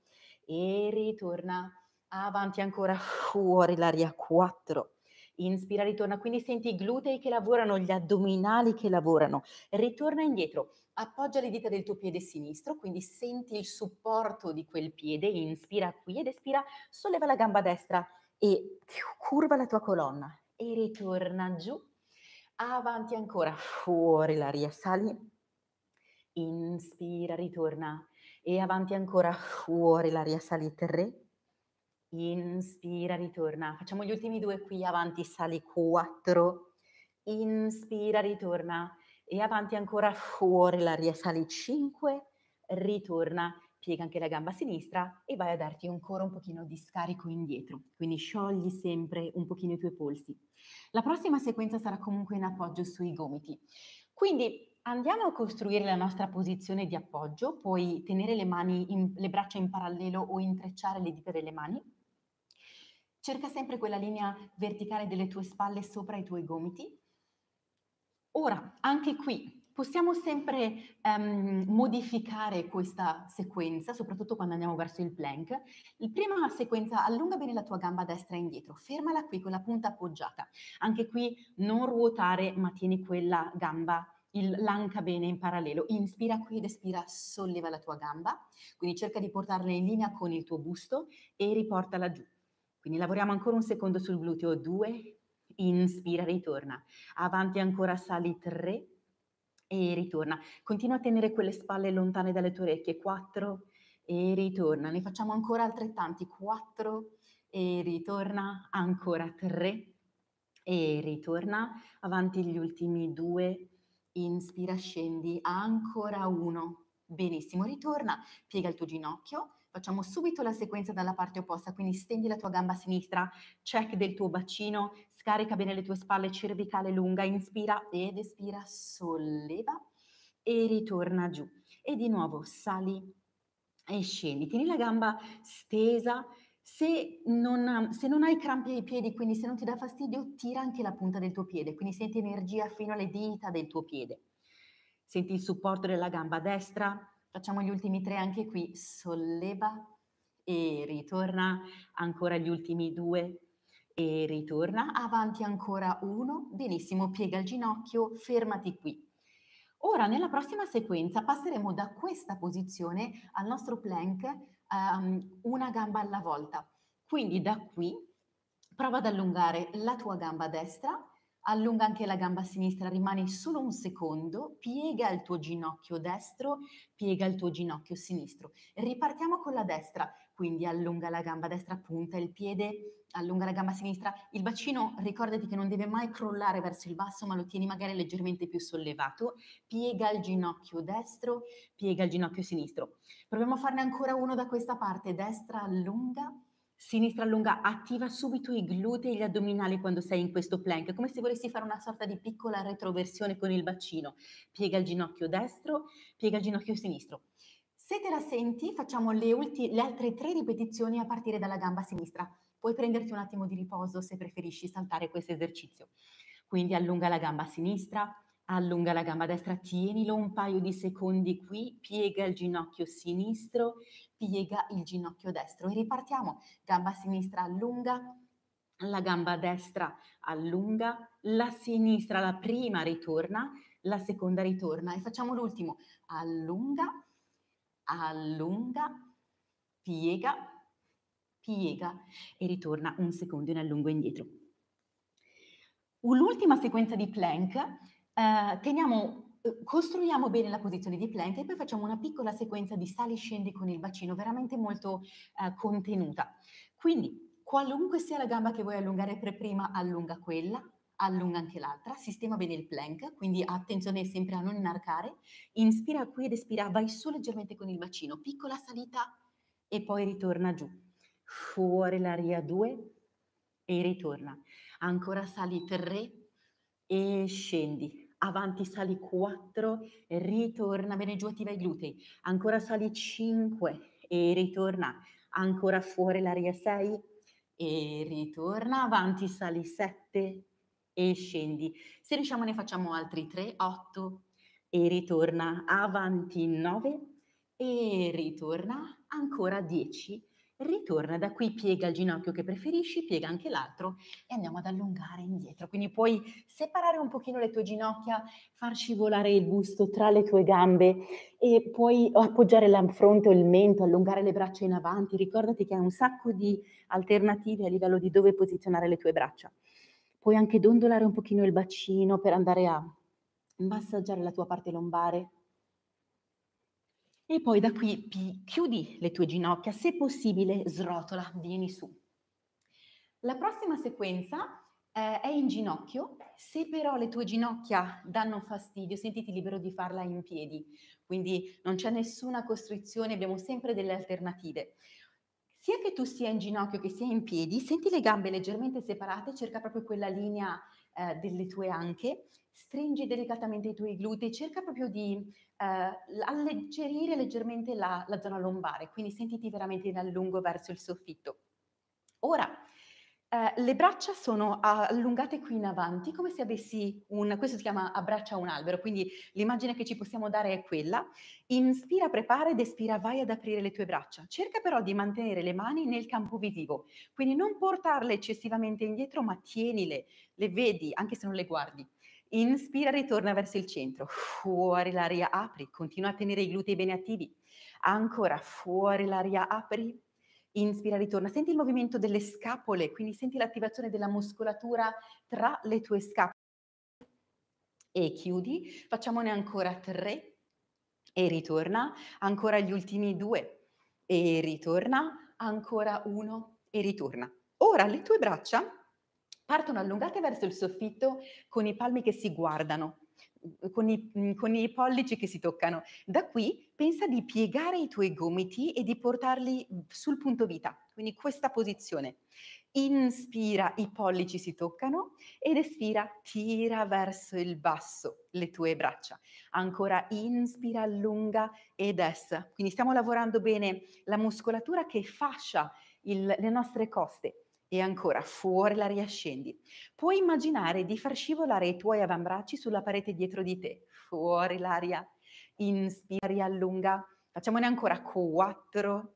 e ritorna avanti ancora fuori l'aria 4 inspira, ritorna, quindi senti i glutei che lavorano, gli addominali che lavorano, ritorna indietro, appoggia le dita del tuo piede sinistro, quindi senti il supporto di quel piede, inspira qui ed espira, solleva la gamba destra e curva la tua colonna e ritorna giù, avanti ancora, fuori l'aria, sali, inspira, ritorna e avanti ancora, fuori l'aria, sali, 3, Inspira, ritorna. Facciamo gli ultimi due qui, avanti, sali 4. Inspira, ritorna. E avanti ancora fuori l'aria, sali 5. Ritorna, piega anche la gamba sinistra e vai a darti ancora un pochino di scarico indietro. Quindi sciogli sempre un pochino i tuoi polsi. La prossima sequenza sarà comunque in appoggio sui gomiti. Quindi Andiamo a costruire la nostra posizione di appoggio, puoi tenere le, mani in, le braccia in parallelo o intrecciare le dita delle mani Cerca sempre quella linea verticale delle tue spalle sopra i tuoi gomiti. Ora, anche qui possiamo sempre um, modificare questa sequenza, soprattutto quando andiamo verso il plank. Il prima sequenza, allunga bene la tua gamba destra indietro, fermala qui con la punta appoggiata. Anche qui non ruotare, ma tieni quella gamba, il, l'anca bene in parallelo. Inspira qui ed espira, solleva la tua gamba. Quindi cerca di portarla in linea con il tuo busto e riportala giù. Quindi lavoriamo ancora un secondo sul gluteo 2, inspira, ritorna. Avanti ancora, sali 3 e ritorna. Continua a tenere quelle spalle lontane dalle tue orecchie, 4 e ritorna. Ne facciamo ancora altrettanti, 4 e ritorna, ancora 3 e ritorna. Avanti gli ultimi 2, inspira, scendi, ancora 1. Benissimo, ritorna, piega il tuo ginocchio Facciamo subito la sequenza dalla parte opposta, quindi stendi la tua gamba sinistra, check del tuo bacino, scarica bene le tue spalle, cervicale lunga, inspira ed espira, solleva e ritorna giù. E di nuovo sali e scendi. Tieni la gamba stesa. Se non, se non hai crampi ai piedi, quindi se non ti dà fastidio, tira anche la punta del tuo piede, quindi senti energia fino alle dita del tuo piede. Senti il supporto della gamba destra, Facciamo gli ultimi tre anche qui, solleva e ritorna, ancora gli ultimi due e ritorna, avanti ancora uno, benissimo, piega il ginocchio, fermati qui. Ora, nella prossima sequenza passeremo da questa posizione al nostro plank um, una gamba alla volta. Quindi da qui prova ad allungare la tua gamba destra Allunga anche la gamba sinistra, rimani solo un secondo, piega il tuo ginocchio destro, piega il tuo ginocchio sinistro. Ripartiamo con la destra, quindi allunga la gamba destra, punta il piede, allunga la gamba sinistra. Il bacino, ricordati che non deve mai crollare verso il basso, ma lo tieni magari leggermente più sollevato. Piega il ginocchio destro, piega il ginocchio sinistro. Proviamo a farne ancora uno da questa parte, destra allunga, Sinistra lunga, attiva subito i glutei e gli addominali quando sei in questo plank, come se volessi fare una sorta di piccola retroversione con il bacino. Piega il ginocchio destro, piega il ginocchio sinistro. Se te la senti, facciamo le, ulti- le altre tre ripetizioni a partire dalla gamba sinistra. Puoi prenderti un attimo di riposo se preferisci saltare questo esercizio. Quindi allunga la gamba sinistra, Allunga la gamba destra, tienilo un paio di secondi qui, piega il ginocchio sinistro, piega il ginocchio destro e ripartiamo. Gamba sinistra allunga, la gamba destra allunga, la sinistra, la prima ritorna, la seconda ritorna e facciamo l'ultimo. Allunga, allunga, piega, piega e ritorna un secondo in allungo indietro. L'ultima sequenza di plank eh, teniamo, eh, costruiamo bene la posizione di plank e poi facciamo una piccola sequenza di sali scendi con il bacino, veramente molto eh, contenuta. Quindi, qualunque sia la gamba che vuoi allungare per prima, allunga quella, allunga anche l'altra, sistema bene il plank, quindi attenzione sempre a non inarcare, inspira qui ed espira, vai su leggermente con il bacino, piccola salita e poi ritorna giù. Fuori l'aria 2 e ritorna. Ancora sali 3 e scendi avanti sali 4, ritorna, bene giù attiva i glutei, ancora sali 5 e ritorna, ancora fuori l'aria 6 e ritorna, avanti sali 7 e scendi. Se riusciamo ne facciamo altri 3, 8 e ritorna, avanti 9 e ritorna, ancora 10 ritorna da qui, piega il ginocchio che preferisci, piega anche l'altro e andiamo ad allungare indietro. Quindi puoi separare un pochino le tue ginocchia, far scivolare il busto tra le tue gambe e puoi appoggiare la fronte o il mento, allungare le braccia in avanti. Ricordati che hai un sacco di alternative a livello di dove posizionare le tue braccia. Puoi anche dondolare un pochino il bacino per andare a massaggiare la tua parte lombare e poi da qui pi, chiudi le tue ginocchia, se possibile srotola, vieni su. La prossima sequenza eh, è in ginocchio, se però le tue ginocchia danno fastidio, sentiti libero di farla in piedi, quindi non c'è nessuna costrizione, abbiamo sempre delle alternative. Sia che tu sia in ginocchio che sia in piedi, senti le gambe leggermente separate, cerca proprio quella linea eh, delle tue anche stringi delicatamente i tuoi glutei, cerca proprio di eh, alleggerire leggermente la, la zona lombare, quindi sentiti veramente in allungo verso il soffitto. Ora, eh, le braccia sono allungate qui in avanti come se avessi un, questo si chiama abbraccia un albero, quindi l'immagine che ci possiamo dare è quella. Inspira, prepara ed espira, vai ad aprire le tue braccia. Cerca però di mantenere le mani nel campo visivo, quindi non portarle eccessivamente indietro, ma tienile, le vedi anche se non le guardi. Inspira, ritorna verso il centro, fuori l'aria, apri, continua a tenere i glutei bene attivi. Ancora fuori l'aria, apri, inspira, ritorna. Senti il movimento delle scapole, quindi senti l'attivazione della muscolatura tra le tue scapole. E chiudi, facciamone ancora tre e ritorna, ancora gli ultimi due e ritorna, ancora uno e ritorna. Ora le tue braccia Partono allungate verso il soffitto con i palmi che si guardano, mm, con i, mm, con i, pollici che si toccano. Da qui pensa di piegare i tuoi gomiti e di portarli mm, sul punto vita, quindi questa posizione. Inspira, i pollici si toccano ed espira, tira verso il basso le tue braccia. Ancora inspira, allunga ed es. Quindi stiamo lavorando bene la muscolatura che fascia il, le nostre coste e ancora fuori la riascendi. Puoi immaginare di far scivolare i tuoi avambracci sulla parete dietro di te. Fuori l'aria. Inspira, riallunga. Facciamone ancora quattro.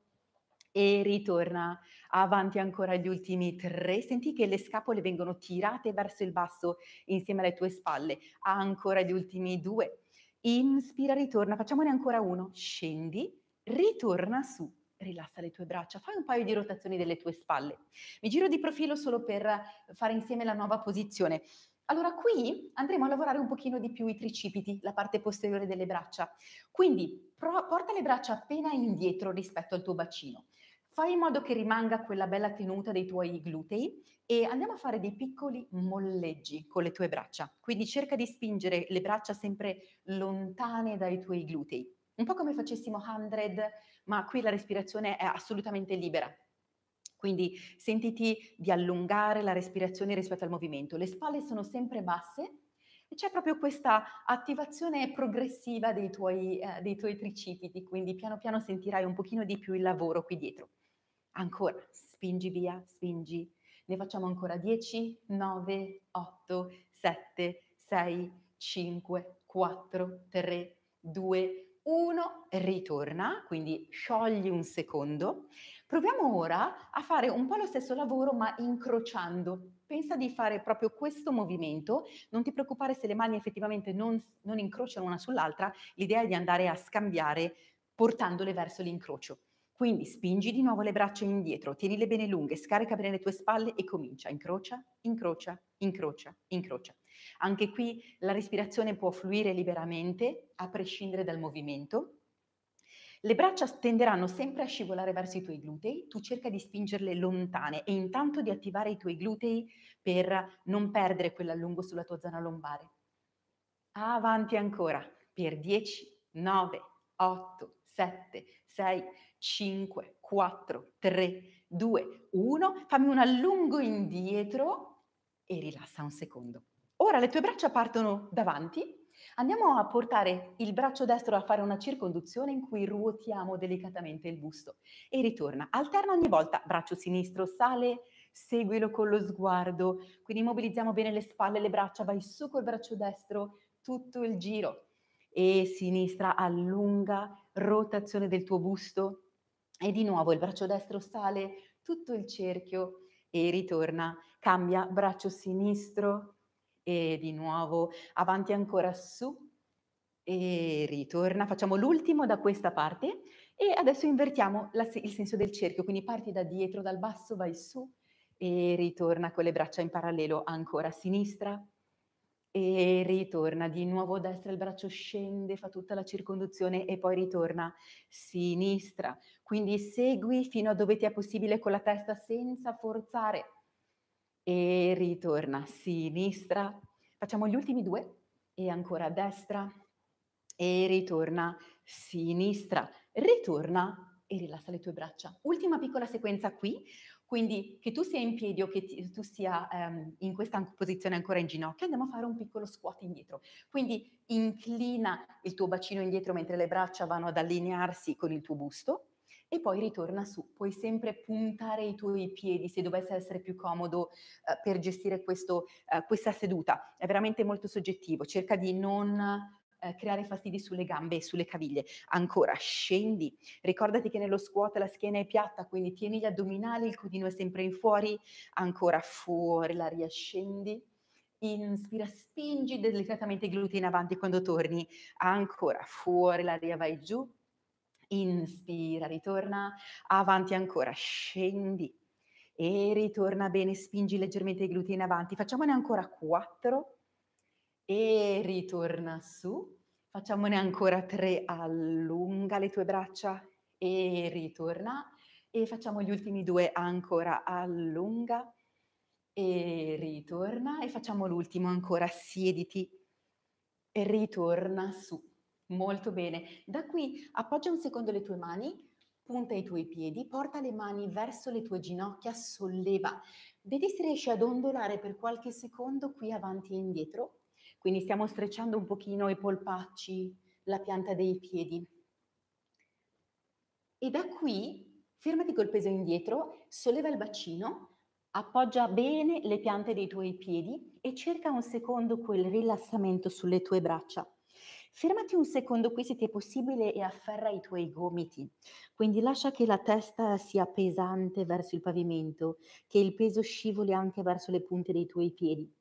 e ritorna avanti ancora gli ultimi tre. Senti che le scapole vengono tirate verso il basso insieme alle tue spalle. Ancora gli ultimi due. Inspira, ritorna. Facciamone ancora uno. Scendi, ritorna su rilassa le tue braccia, fai un paio di rotazioni delle tue spalle. Mi giro di profilo solo per fare insieme la nuova posizione. Allora qui andremo a lavorare un pochino di più i tricipiti, la parte posteriore delle braccia. Quindi pro- porta le braccia appena indietro rispetto al tuo bacino. Fai in modo che rimanga quella bella tenuta dei tuoi glutei e andiamo a fare dei piccoli molleggi con le tue braccia. Quindi cerca di spingere le braccia sempre lontane dai tuoi glutei un po' come facessimo 100, ma qui la respirazione è assolutamente libera. Quindi sentiti di allungare la respirazione rispetto al movimento. Le spalle sono sempre basse e c'è proprio questa attivazione progressiva dei tuoi, eh, dei tuoi tricipiti, quindi piano piano sentirai un pochino di più il lavoro qui dietro. Ancora, spingi via, spingi. Ne facciamo ancora 10, 9, 8, 7, 6, 5, 4, 3, 2, 1 uno, ritorna, quindi sciogli un secondo. Proviamo ora a fare un po' lo stesso lavoro ma incrociando. Pensa di fare proprio questo movimento, non ti preoccupare se le mani effettivamente non, non incrociano una sull'altra, l'idea è di andare a scambiare portandole verso l'incrocio. Quindi spingi di nuovo le braccia indietro, tienile bene lunghe, scarica bene le tue spalle e comincia. Incrocia, incrocia, incrocia, incrocia. Anche qui la respirazione può fluire liberamente, a prescindere dal movimento. Le braccia tenderanno sempre a scivolare verso i tuoi glutei, tu cerca di spingerle lontane e intanto di attivare i tuoi glutei per non perdere quell'allungo sulla tua zona lombare. Avanti ancora per 10, 9, 8, 7, 6, 5, 4, 3, 2, 1. Fammi un allungo indietro e rilassa un secondo. Ora le tue braccia partono davanti. Andiamo a portare il braccio destro a fare una circonduzione in cui ruotiamo delicatamente il busto e ritorna. Alterna ogni volta, braccio sinistro sale, seguilo con lo sguardo, quindi mobilizziamo bene le spalle, le braccia, vai su col braccio destro tutto il giro e sinistra allunga, rotazione del tuo busto e di nuovo il braccio destro sale tutto il cerchio e ritorna, cambia braccio sinistro, e di nuovo avanti ancora su e ritorna. Facciamo l'ultimo da questa parte e adesso invertiamo la, il senso del cerchio, quindi parti da dietro, dal basso, vai su e ritorna con le braccia in parallelo ancora a sinistra e ritorna di nuovo a destra, il braccio scende, fa tutta la circonduzione e poi ritorna sinistra. Quindi segui fino a dove ti è possibile con la testa senza forzare e ritorna, sinistra, facciamo gli ultimi due e ancora destra e ritorna, sinistra, ritorna e rilassa le tue braccia. Ultima piccola sequenza qui, quindi che tu sia in piedi o che ti, tu sia um, in questa posizione ancora in ginocchio, andiamo a fare un piccolo squat indietro. Quindi inclina il tuo bacino indietro mentre le braccia vanno ad allinearsi con il tuo busto e poi ritorna su. Puoi sempre puntare i tuoi piedi se dovesse essere più comodo eh, per gestire questo, eh, questa seduta. È veramente molto soggettivo. Cerca di non eh, creare fastidi sulle gambe e sulle caviglie. Ancora, scendi. Ricordati che nello squat la schiena è piatta, quindi tieni gli addominali, il codino è sempre in fuori. Ancora fuori, l'aria scendi. Inspira, spingi delicatamente i glutei in avanti quando torni. Ancora fuori, l'aria vai giù inspira, ritorna avanti ancora, scendi e ritorna bene, spingi leggermente i glutei in avanti, facciamone ancora quattro e ritorna su, facciamone ancora tre, allunga le tue braccia e ritorna e facciamo gli ultimi due ancora, allunga e ritorna e facciamo l'ultimo ancora, siediti e ritorna su Molto bene. Da qui appoggia un secondo le tue mani, punta i tuoi piedi, porta le mani verso le tue ginocchia, solleva. Vedi se riesci ad ondolare per qualche secondo qui avanti e indietro. Quindi stiamo strecciando un pochino i polpacci, la pianta dei piedi. E da qui fermati col peso indietro, solleva il bacino, appoggia bene le piante dei tuoi piedi e cerca un secondo quel rilassamento sulle tue braccia. Fermati un secondo qui se ti è possibile e afferra i tuoi gomiti. Quindi lascia che la testa sia pesante verso il pavimento, che il peso scivoli anche verso le punte dei tuoi piedi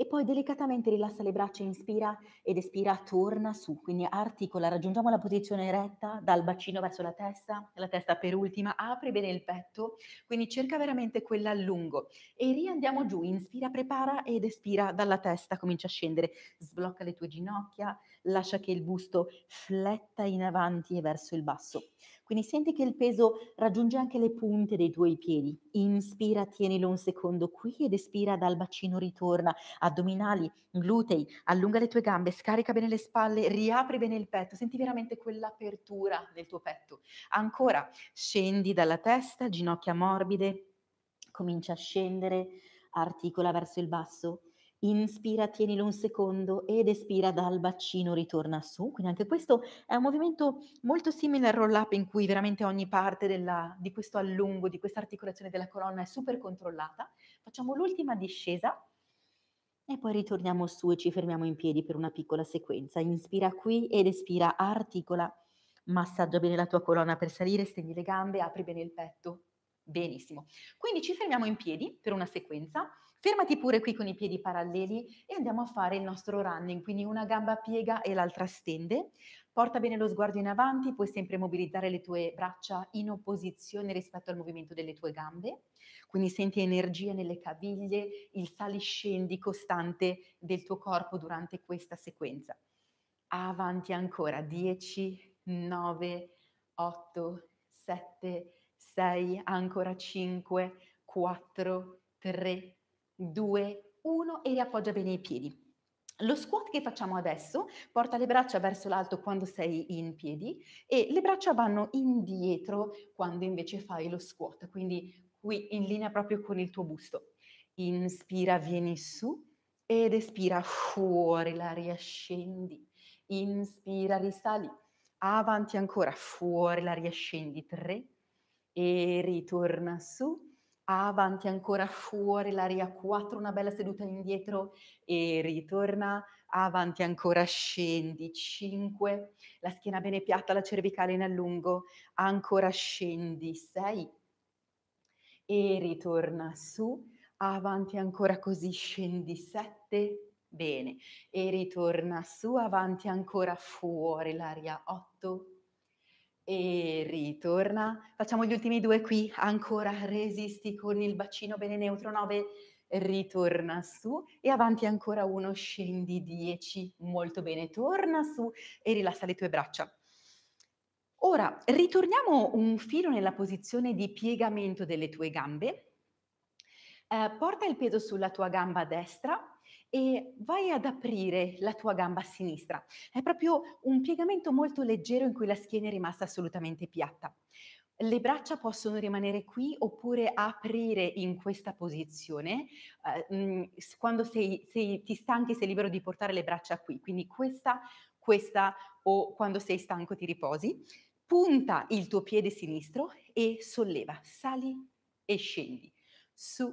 e poi delicatamente rilassa le braccia, inspira ed espira, torna su, quindi articola, raggiungiamo la posizione eretta dal bacino verso la testa, la testa per ultima, apri bene il petto, quindi cerca veramente quella lungo e riandiamo giù, inspira, prepara ed espira dalla testa, comincia a scendere, sblocca le tue ginocchia, lascia che il busto fletta in avanti e verso il basso. Quindi senti che il peso raggiunge anche le punte dei tuoi piedi. Inspira, tienilo un secondo qui ed espira dal bacino, ritorna. Addominali, glutei, allunga le tue gambe, scarica bene le spalle, riapri bene il petto. Senti veramente quell'apertura nel tuo petto. Ancora, scendi dalla testa, ginocchia morbide, comincia a scendere, articola verso il basso Inspira, tienilo un secondo ed espira dal bacino, ritorna su. Quindi anche questo è un movimento molto simile al roll up in cui veramente ogni parte della, di questo allungo, di questa articolazione della colonna è super controllata. Facciamo l'ultima discesa e poi ritorniamo su e ci fermiamo in piedi per una piccola sequenza. Inspira qui ed espira, articola, massaggia bene la tua colonna per salire, stendi le gambe, apri bene il petto. Benissimo. Quindi ci fermiamo in piedi per una sequenza Fermati pure qui con i piedi paralleli e andiamo a fare il nostro running, quindi una gamba piega e l'altra stende. Porta bene lo sguardo in avanti, puoi sempre mobilizzare le tue braccia in opposizione rispetto al movimento delle tue gambe, quindi senti energia nelle caviglie, il saliscendi costante del tuo corpo durante questa sequenza. Avanti ancora, 10, 9, 8, 7, 6, ancora 5, 4, 3, 2, 1 e riappoggia bene i piedi. Lo squat che facciamo adesso porta le braccia verso l'alto quando sei in piedi e le braccia vanno indietro quando invece fai lo squat, quindi qui in linea proprio con il tuo busto. Inspira, vieni su ed espira fuori, l'aria scendi. Inspira, risali. Avanti ancora, fuori, l'aria scendi. 3 e ritorna su avanti ancora fuori l'aria 4, una bella seduta indietro e ritorna, avanti ancora scendi 5, la schiena bene piatta, la cervicale in allungo, ancora scendi 6 e ritorna su, avanti ancora così scendi 7, bene, e ritorna su, avanti ancora fuori l'aria 8 e ritorna. Facciamo gli ultimi due qui, ancora resisti con il bacino bene neutro 9, ritorna su e avanti ancora uno, scendi 10, molto bene, torna su e rilassa le tue braccia. Ora ritorniamo un filo nella posizione di piegamento delle tue gambe. Eh, porta il peso sulla tua gamba destra, e vai ad aprire la tua gamba sinistra. È proprio un piegamento molto leggero in cui la schiena è rimasta assolutamente piatta. Le braccia possono rimanere qui oppure aprire in questa posizione. Eh, mm, quando sei, sei, ti stanchi sei libero di portare le braccia qui, quindi questa, questa o quando sei stanco ti riposi. Punta il tuo piede sinistro e solleva, sali e scendi, su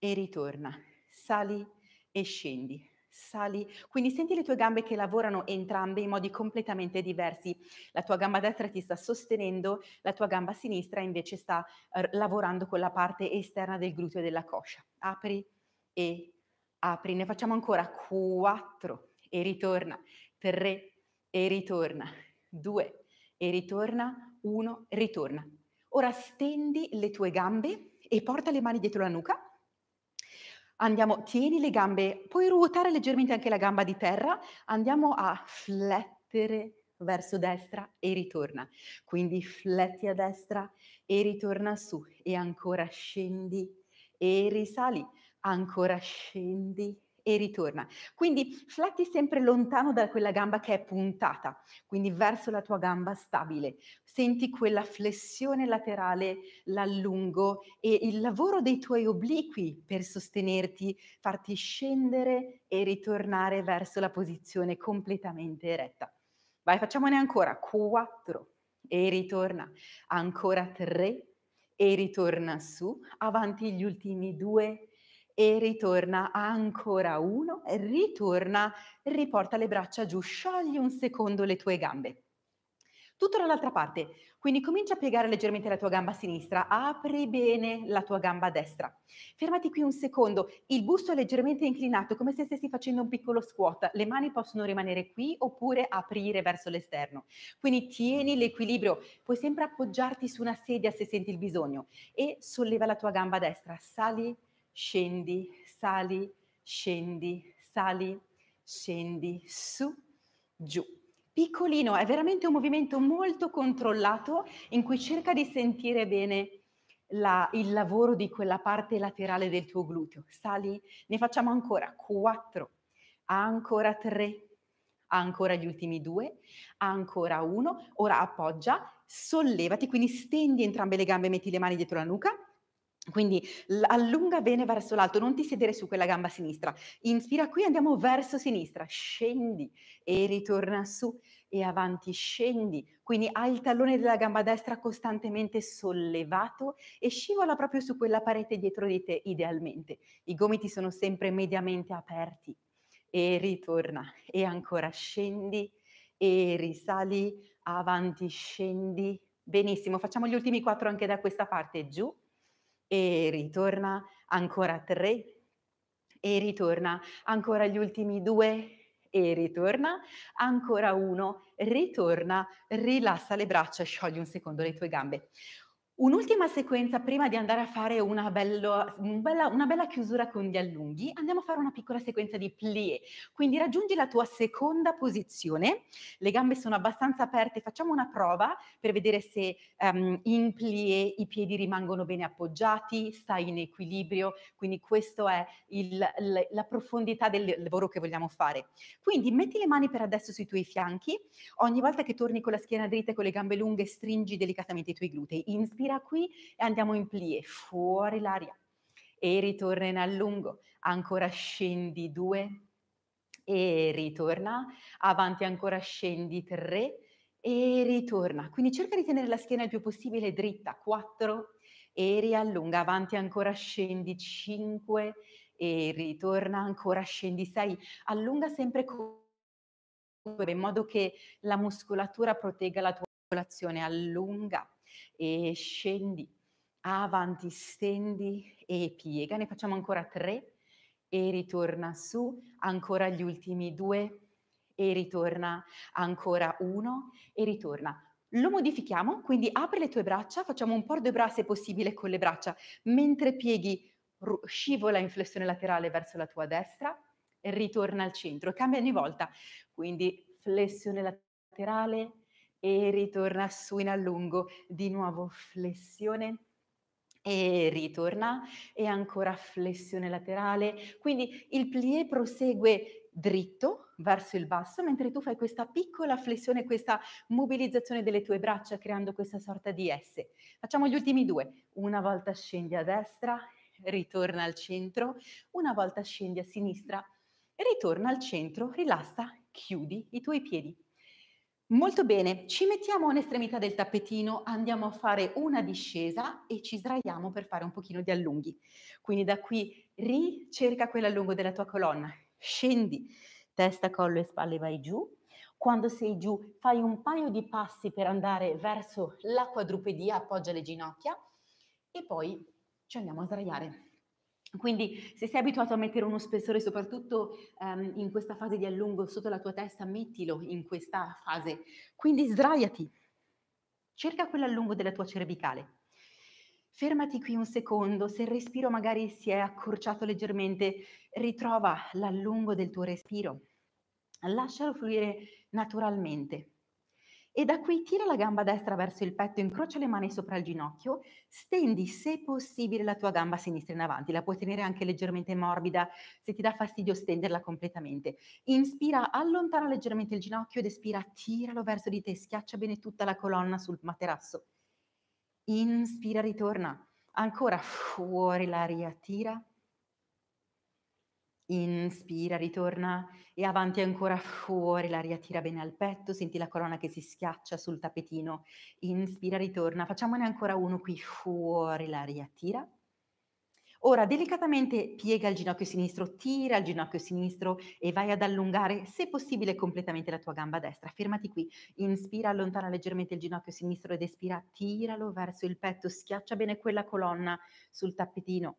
e ritorna, sali e e scendi, sali. Quindi senti le tue gambe che lavorano entrambe in modi completamente diversi. La tua gamba destra ti sta sostenendo, la tua gamba sinistra invece sta eh, lavorando con la parte esterna del gluteo e della coscia. Apri e apri. Ne facciamo ancora quattro e ritorna. Tre e ritorna. Due e ritorna. Uno, ritorna. Ora stendi le tue gambe e porta le mani dietro la nuca Andiamo, tieni le gambe, puoi ruotare leggermente anche la gamba di terra, andiamo a flettere verso destra e ritorna. Quindi fletti a destra e ritorna su e ancora scendi e risali, ancora scendi e ritorna. Quindi flatti sempre lontano da quella gamba che è puntata, quindi verso la tua gamba stabile. Senti quella flessione laterale, l'allungo e il lavoro dei tuoi obliqui per sostenerti, farti scendere e ritornare verso la posizione completamente eretta. Vai, facciamone ancora Quattro e ritorna, ancora tre e ritorna su, avanti gli ultimi due e ritorna ancora uno, ritorna, riporta le braccia giù, sciogli un secondo le tue gambe. Tutto dall'altra parte, quindi comincia a piegare leggermente la tua gamba sinistra, apri bene la tua gamba destra. Fermati qui un secondo, il busto è leggermente inclinato, come se stessi facendo un piccolo squat, le mani possono rimanere qui oppure aprire verso l'esterno. Quindi tieni l'equilibrio, puoi sempre appoggiarti su una sedia se senti il bisogno e solleva la tua gamba destra, sali scendi, sali, scendi, sali, scendi, su, giù. Piccolino, è veramente un movimento molto controllato in cui cerca di sentire bene la, il lavoro di quella parte laterale del tuo gluteo. Sali, ne facciamo ancora quattro, ancora tre, ancora gli ultimi due, ancora uno. Ora appoggia, sollevati, quindi stendi entrambe le gambe, metti le mani dietro la nuca, quindi allunga bene verso l'alto, non ti sedere su quella gamba sinistra. Inspira qui, andiamo verso sinistra, scendi e ritorna su e avanti, scendi. Quindi hai il tallone della gamba destra costantemente sollevato e scivola proprio su quella parete dietro di te, idealmente. I gomiti sono sempre mediamente aperti. E ritorna e ancora scendi e risali, avanti, scendi. Benissimo, facciamo gli ultimi quattro anche da questa parte, giù e ritorna, ancora tre e ritorna, ancora gli ultimi due e ritorna, ancora uno, ritorna, rilassa le braccia e sciogli un secondo le tue gambe. Un'ultima sequenza prima di andare a fare una, bello, un bella, una, bella, chiusura con gli allunghi, andiamo a fare una piccola sequenza di plié. Quindi raggiungi la tua seconda posizione, le gambe sono abbastanza aperte, facciamo una prova per vedere se um, in plié i piedi rimangono bene appoggiati, stai in equilibrio, quindi questa è il, la profondità del lavoro che vogliamo fare. Quindi metti le mani per adesso sui tuoi fianchi, ogni volta che torni con la schiena dritta e con le gambe lunghe stringi delicatamente i tuoi glutei, inspira tira qui e andiamo in plie, fuori l'aria e ritorna in allungo, ancora scendi due e ritorna, avanti ancora scendi tre e ritorna. Quindi cerca di tenere la schiena il più possibile dritta, quattro e riallunga, avanti ancora scendi cinque e ritorna ancora scendi sei, allunga sempre in modo che la muscolatura protegga la tua circolazione, allunga e scendi, avanti, stendi e piega. Ne facciamo ancora tre e ritorna su, ancora gli ultimi due e ritorna ancora uno e ritorna. Lo modifichiamo, quindi apri le tue braccia, facciamo un port de bras se possibile con le braccia, mentre pieghi scivola in flessione laterale verso la tua destra, e ritorna al centro, cambia ogni volta, quindi flessione laterale, e ritorna su in allungo, di nuovo flessione e ritorna e ancora flessione laterale. Quindi il plie prosegue dritto verso il basso mentre tu fai questa piccola flessione, questa mobilizzazione delle tue braccia creando questa sorta di S. Facciamo gli ultimi due. Una volta scendi a destra, ritorna al centro, una volta scendi a sinistra, ritorna al centro, rilassa, chiudi i tuoi piedi Molto bene, ci mettiamo all'estremità del tappetino, andiamo a fare una discesa e ci sdraiamo per fare un pochino di allunghi. Quindi da qui ricerca quell'allungo della tua colonna, scendi, testa, collo e spalle vai giù. Quando sei giù fai un paio di passi per andare verso la quadrupedia, appoggia le ginocchia e poi ci andiamo a sdraiare. Quindi se sei abituato a mettere uno spessore, soprattutto um, in questa fase di allungo sotto la tua testa, mettilo in questa fase. Quindi sdraiati, cerca quell'allungo della tua cervicale. Fermati qui un secondo, se il respiro magari si è accorciato leggermente, ritrova l'allungo del tuo respiro. Lascialo fluire naturalmente e da qui tira la gamba destra verso il petto, incrocia le mani sopra il ginocchio, stendi se possibile la tua gamba sinistra in avanti, la puoi tenere anche leggermente morbida, se ti dà fastidio stenderla completamente. Inspira, allontana leggermente il ginocchio ed espira, tiralo verso di te, schiaccia bene tutta la colonna sul materasso. Inspira, ritorna, ancora fuori l'aria, tira, Inspira, ritorna e avanti ancora fuori, l'aria tira bene al petto, senti la colonna che si schiaccia sul tappetino. Inspira, ritorna, facciamone ancora uno qui fuori, l'aria tira. Ora delicatamente piega il ginocchio sinistro, tira il ginocchio sinistro e vai ad allungare, se possibile, completamente la tua gamba destra. Fermati qui, inspira, allontana leggermente il ginocchio sinistro ed espira, tiralo verso il petto, schiaccia bene quella colonna sul tappetino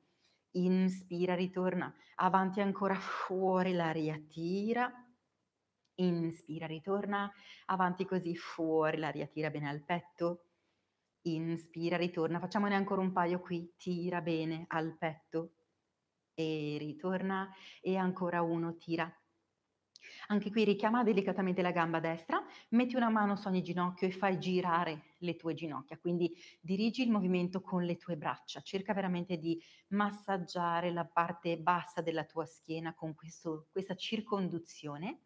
inspira, ritorna avanti ancora fuori, l'aria, tira, inspira, ritorna avanti così fuori, l'aria, tira bene al petto, inspira, ritorna, facciamone ancora un paio qui, tira bene al petto e ritorna e ancora uno, tira anche qui richiama delicatamente la gamba destra, metti una mano su ogni ginocchio e fai girare le tue ginocchia, quindi dirigi il movimento con le tue braccia, cerca veramente di massaggiare la parte bassa della tua schiena con questo, questa circonduzione.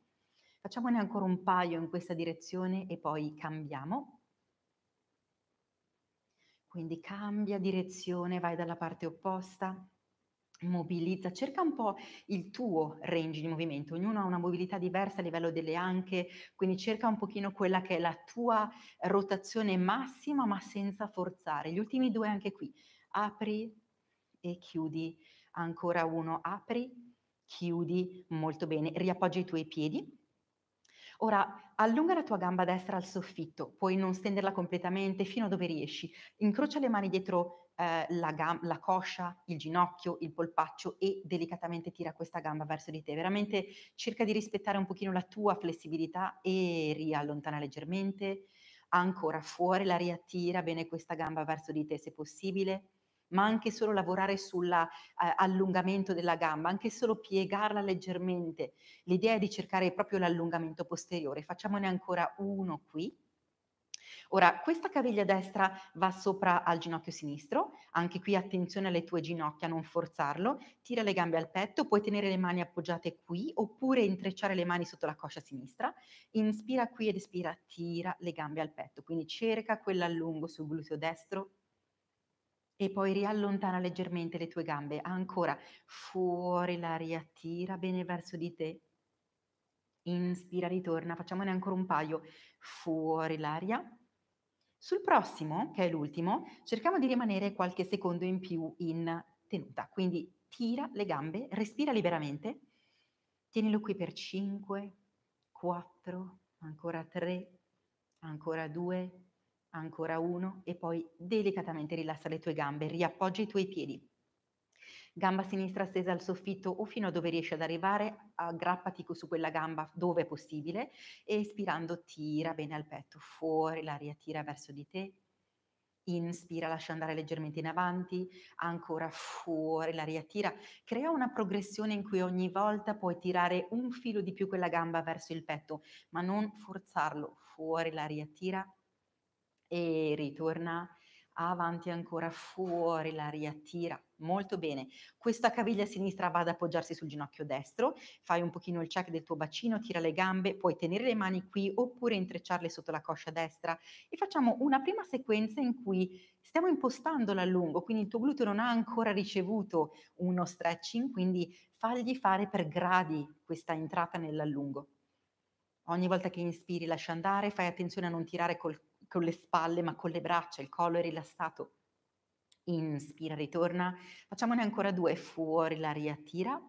Facciamone ancora un paio in questa direzione e poi cambiamo. Quindi cambia direzione, vai dalla parte opposta, mobilizza, cerca un po' il tuo range di movimento, ognuno ha una mobilità diversa a livello delle anche, quindi cerca un pochino quella che è la tua rotazione massima ma senza forzare. Gli ultimi due anche qui, apri e chiudi, ancora uno, apri, chiudi, molto bene, riappoggi i tuoi piedi. Ora allunga la tua gamba destra al soffitto, puoi non stenderla completamente fino a dove riesci, incrocia le mani dietro eh, la, gam- la coscia, il ginocchio, il polpaccio e delicatamente tira questa gamba verso di te. Veramente cerca di rispettare un pochino la tua flessibilità e riallontana leggermente. Ancora fuori la riattira bene questa gamba verso di te se possibile ma anche solo lavorare sull'allungamento eh, della gamba, anche solo piegarla leggermente. L'idea è di cercare proprio l'allungamento posteriore. Facciamone ancora uno qui, Ora, questa caviglia destra va sopra al ginocchio sinistro, anche qui attenzione alle tue ginocchia, non forzarlo, tira le gambe al petto, puoi tenere le mani appoggiate qui oppure intrecciare le mani sotto la coscia sinistra, inspira qui ed espira, tira le gambe al petto, quindi cerca quell'allungo sul gluteo destro e poi riallontana leggermente le tue gambe, ancora fuori l'aria, tira bene verso di te. Inspira, ritorna, facciamone ancora un paio. Fuori l'aria, sul prossimo, che è l'ultimo, cerchiamo di rimanere qualche secondo in più in tenuta, quindi tira le gambe, respira liberamente, tienilo qui per 5, 4, ancora 3, ancora 2, ancora 1 e poi delicatamente rilassa le tue gambe, riappoggia i tuoi piedi gamba sinistra stesa al soffitto o fino a dove riesci ad arrivare, aggrappati su quella gamba dove è possibile e espirando tira bene al petto, fuori l'aria tira verso di te, inspira, lascia andare leggermente in avanti, ancora fuori l'aria tira, crea una progressione in cui ogni volta puoi tirare un filo di più quella gamba verso il petto, ma non forzarlo, fuori l'aria tira e ritorna avanti ancora fuori l'aria tira Molto bene. Questa caviglia sinistra va ad appoggiarsi sul ginocchio destro, fai un pochino il check del tuo bacino, tira le gambe, puoi tenere le mani qui oppure intrecciarle sotto la coscia destra e facciamo una prima sequenza in cui stiamo impostando l'allungo, quindi il tuo gluteo non ha ancora ricevuto uno stretching, quindi fagli fare per gradi questa entrata nell'allungo. Ogni volta che inspiri lascia andare, fai attenzione a non tirare col, con le spalle ma con le braccia, il collo è rilassato inspira, ritorna, facciamone ancora due, fuori l'aria tira,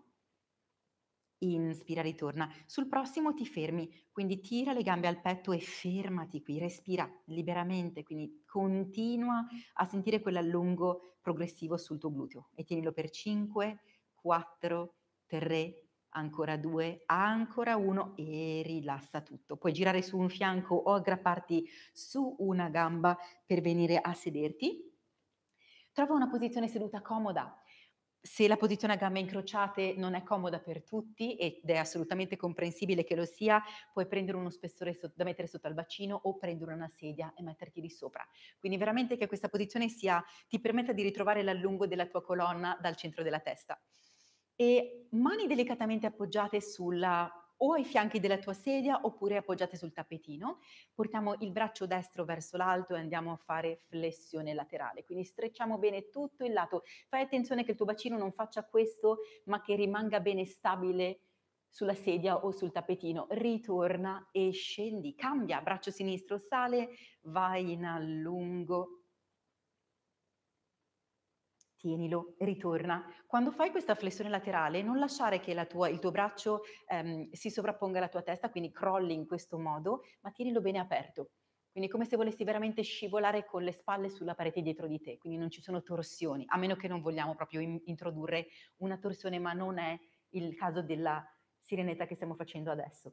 inspira, ritorna, sul prossimo ti fermi, quindi tira le gambe al petto e fermati qui, respira liberamente, quindi continua a sentire quell'allungo progressivo sul tuo gluteo e tienilo per 5, 4, 3, ancora due, ancora uno e rilassa tutto. Puoi girare su un fianco o aggrapparti su una gamba per venire a sederti Trova una posizione seduta comoda. Se la posizione a gambe incrociate non è comoda per tutti ed è assolutamente comprensibile che lo sia, puoi prendere uno spessore da mettere sotto al bacino o prendere una sedia e metterti lì sopra. Quindi veramente che questa posizione sia, ti permetta di ritrovare l'allungo della tua colonna dal centro della testa. E mani delicatamente appoggiate sulla o ai fianchi della tua sedia oppure appoggiate sul tappetino. Portiamo il braccio destro verso l'alto e andiamo a fare flessione laterale, quindi strecciamo bene tutto il lato. Fai attenzione che il tuo bacino non faccia questo, ma che rimanga bene stabile sulla sedia o sul tappetino, ritorna e scendi, cambia, braccio sinistro sale, vai in allungo, tienilo, ritorna. Quando fai questa flessione laterale, non lasciare che la tua, il tuo braccio ehm, si sovrapponga alla tua testa, quindi crolli in questo modo, ma tienilo bene aperto. Quindi come se volessi veramente scivolare con le spalle sulla parete dietro di te, quindi non ci sono torsioni, a meno che non vogliamo proprio in- introdurre una torsione, ma non è il caso della sirenetta che stiamo facendo adesso.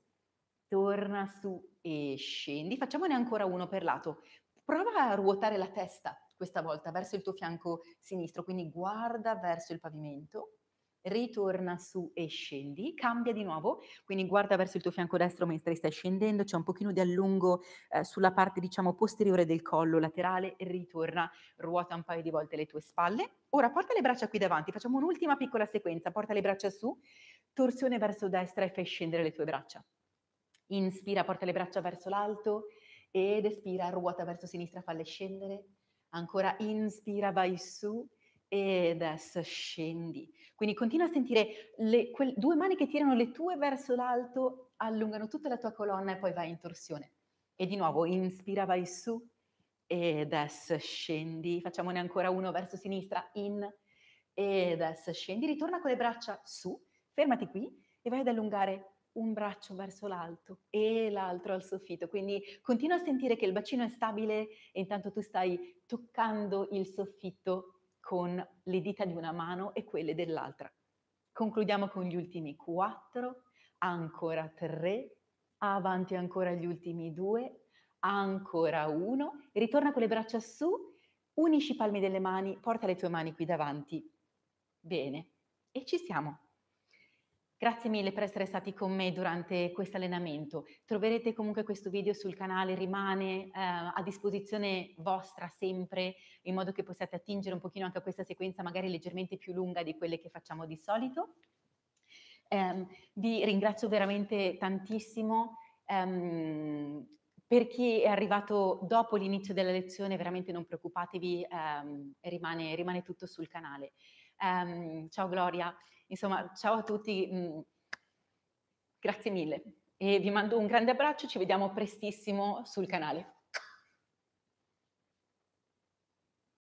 Torna su e scendi, facciamone ancora uno per lato. Prova a ruotare la testa questa volta verso il tuo fianco sinistro, quindi guarda verso il pavimento, ritorna su e scendi, cambia di nuovo, quindi guarda verso il tuo fianco destro mentre stai scendendo, c'è un pochino di allungo eh, sulla parte diciamo posteriore del collo laterale, ritorna, ruota un paio di volte le tue spalle. Ora porta le braccia qui davanti, facciamo un'ultima piccola sequenza, porta le braccia su, torsione verso destra e fai scendere le tue braccia. Inspira, porta le braccia verso l'alto ed espira, ruota verso sinistra, falle scendere ancora inspira, vai su ed adesso scendi. Quindi continua a sentire le quel, due mani che tirano le tue verso l'alto, allungano tutta la tua colonna e poi vai in torsione. E di nuovo inspira, vai su ed adesso scendi. Facciamone ancora uno verso sinistra, in ed adesso scendi. Ritorna con le braccia su, fermati qui e vai ad allungare un braccio verso l'alto e l'altro al soffitto. Quindi continua a sentire che il bacino è stabile e intanto tu stai toccando il soffitto con le dita di una mano e quelle dell'altra. Concludiamo con gli ultimi quattro, ancora tre, avanti ancora gli ultimi due, ancora uno, ritorna con le braccia su, unisci i palmi delle mani, porta le tue mani qui davanti. Bene, e ci siamo. Grazie mille per essere stati con me durante questo allenamento. Troverete comunque questo video sul canale, rimane eh, a disposizione vostra sempre in modo che possiate attingere un pochino anche a questa sequenza magari leggermente più lunga di quelle che facciamo di solito. Um, vi ringrazio veramente tantissimo. Um, per chi è arrivato dopo l'inizio della lezione, veramente non preoccupatevi, um, rimane, rimane, tutto sul canale. ciao Gloria. Insomma, ciao a tutti, mm, grazie mille e vi mando un grande abbraccio, ci vediamo prestissimo sul canale.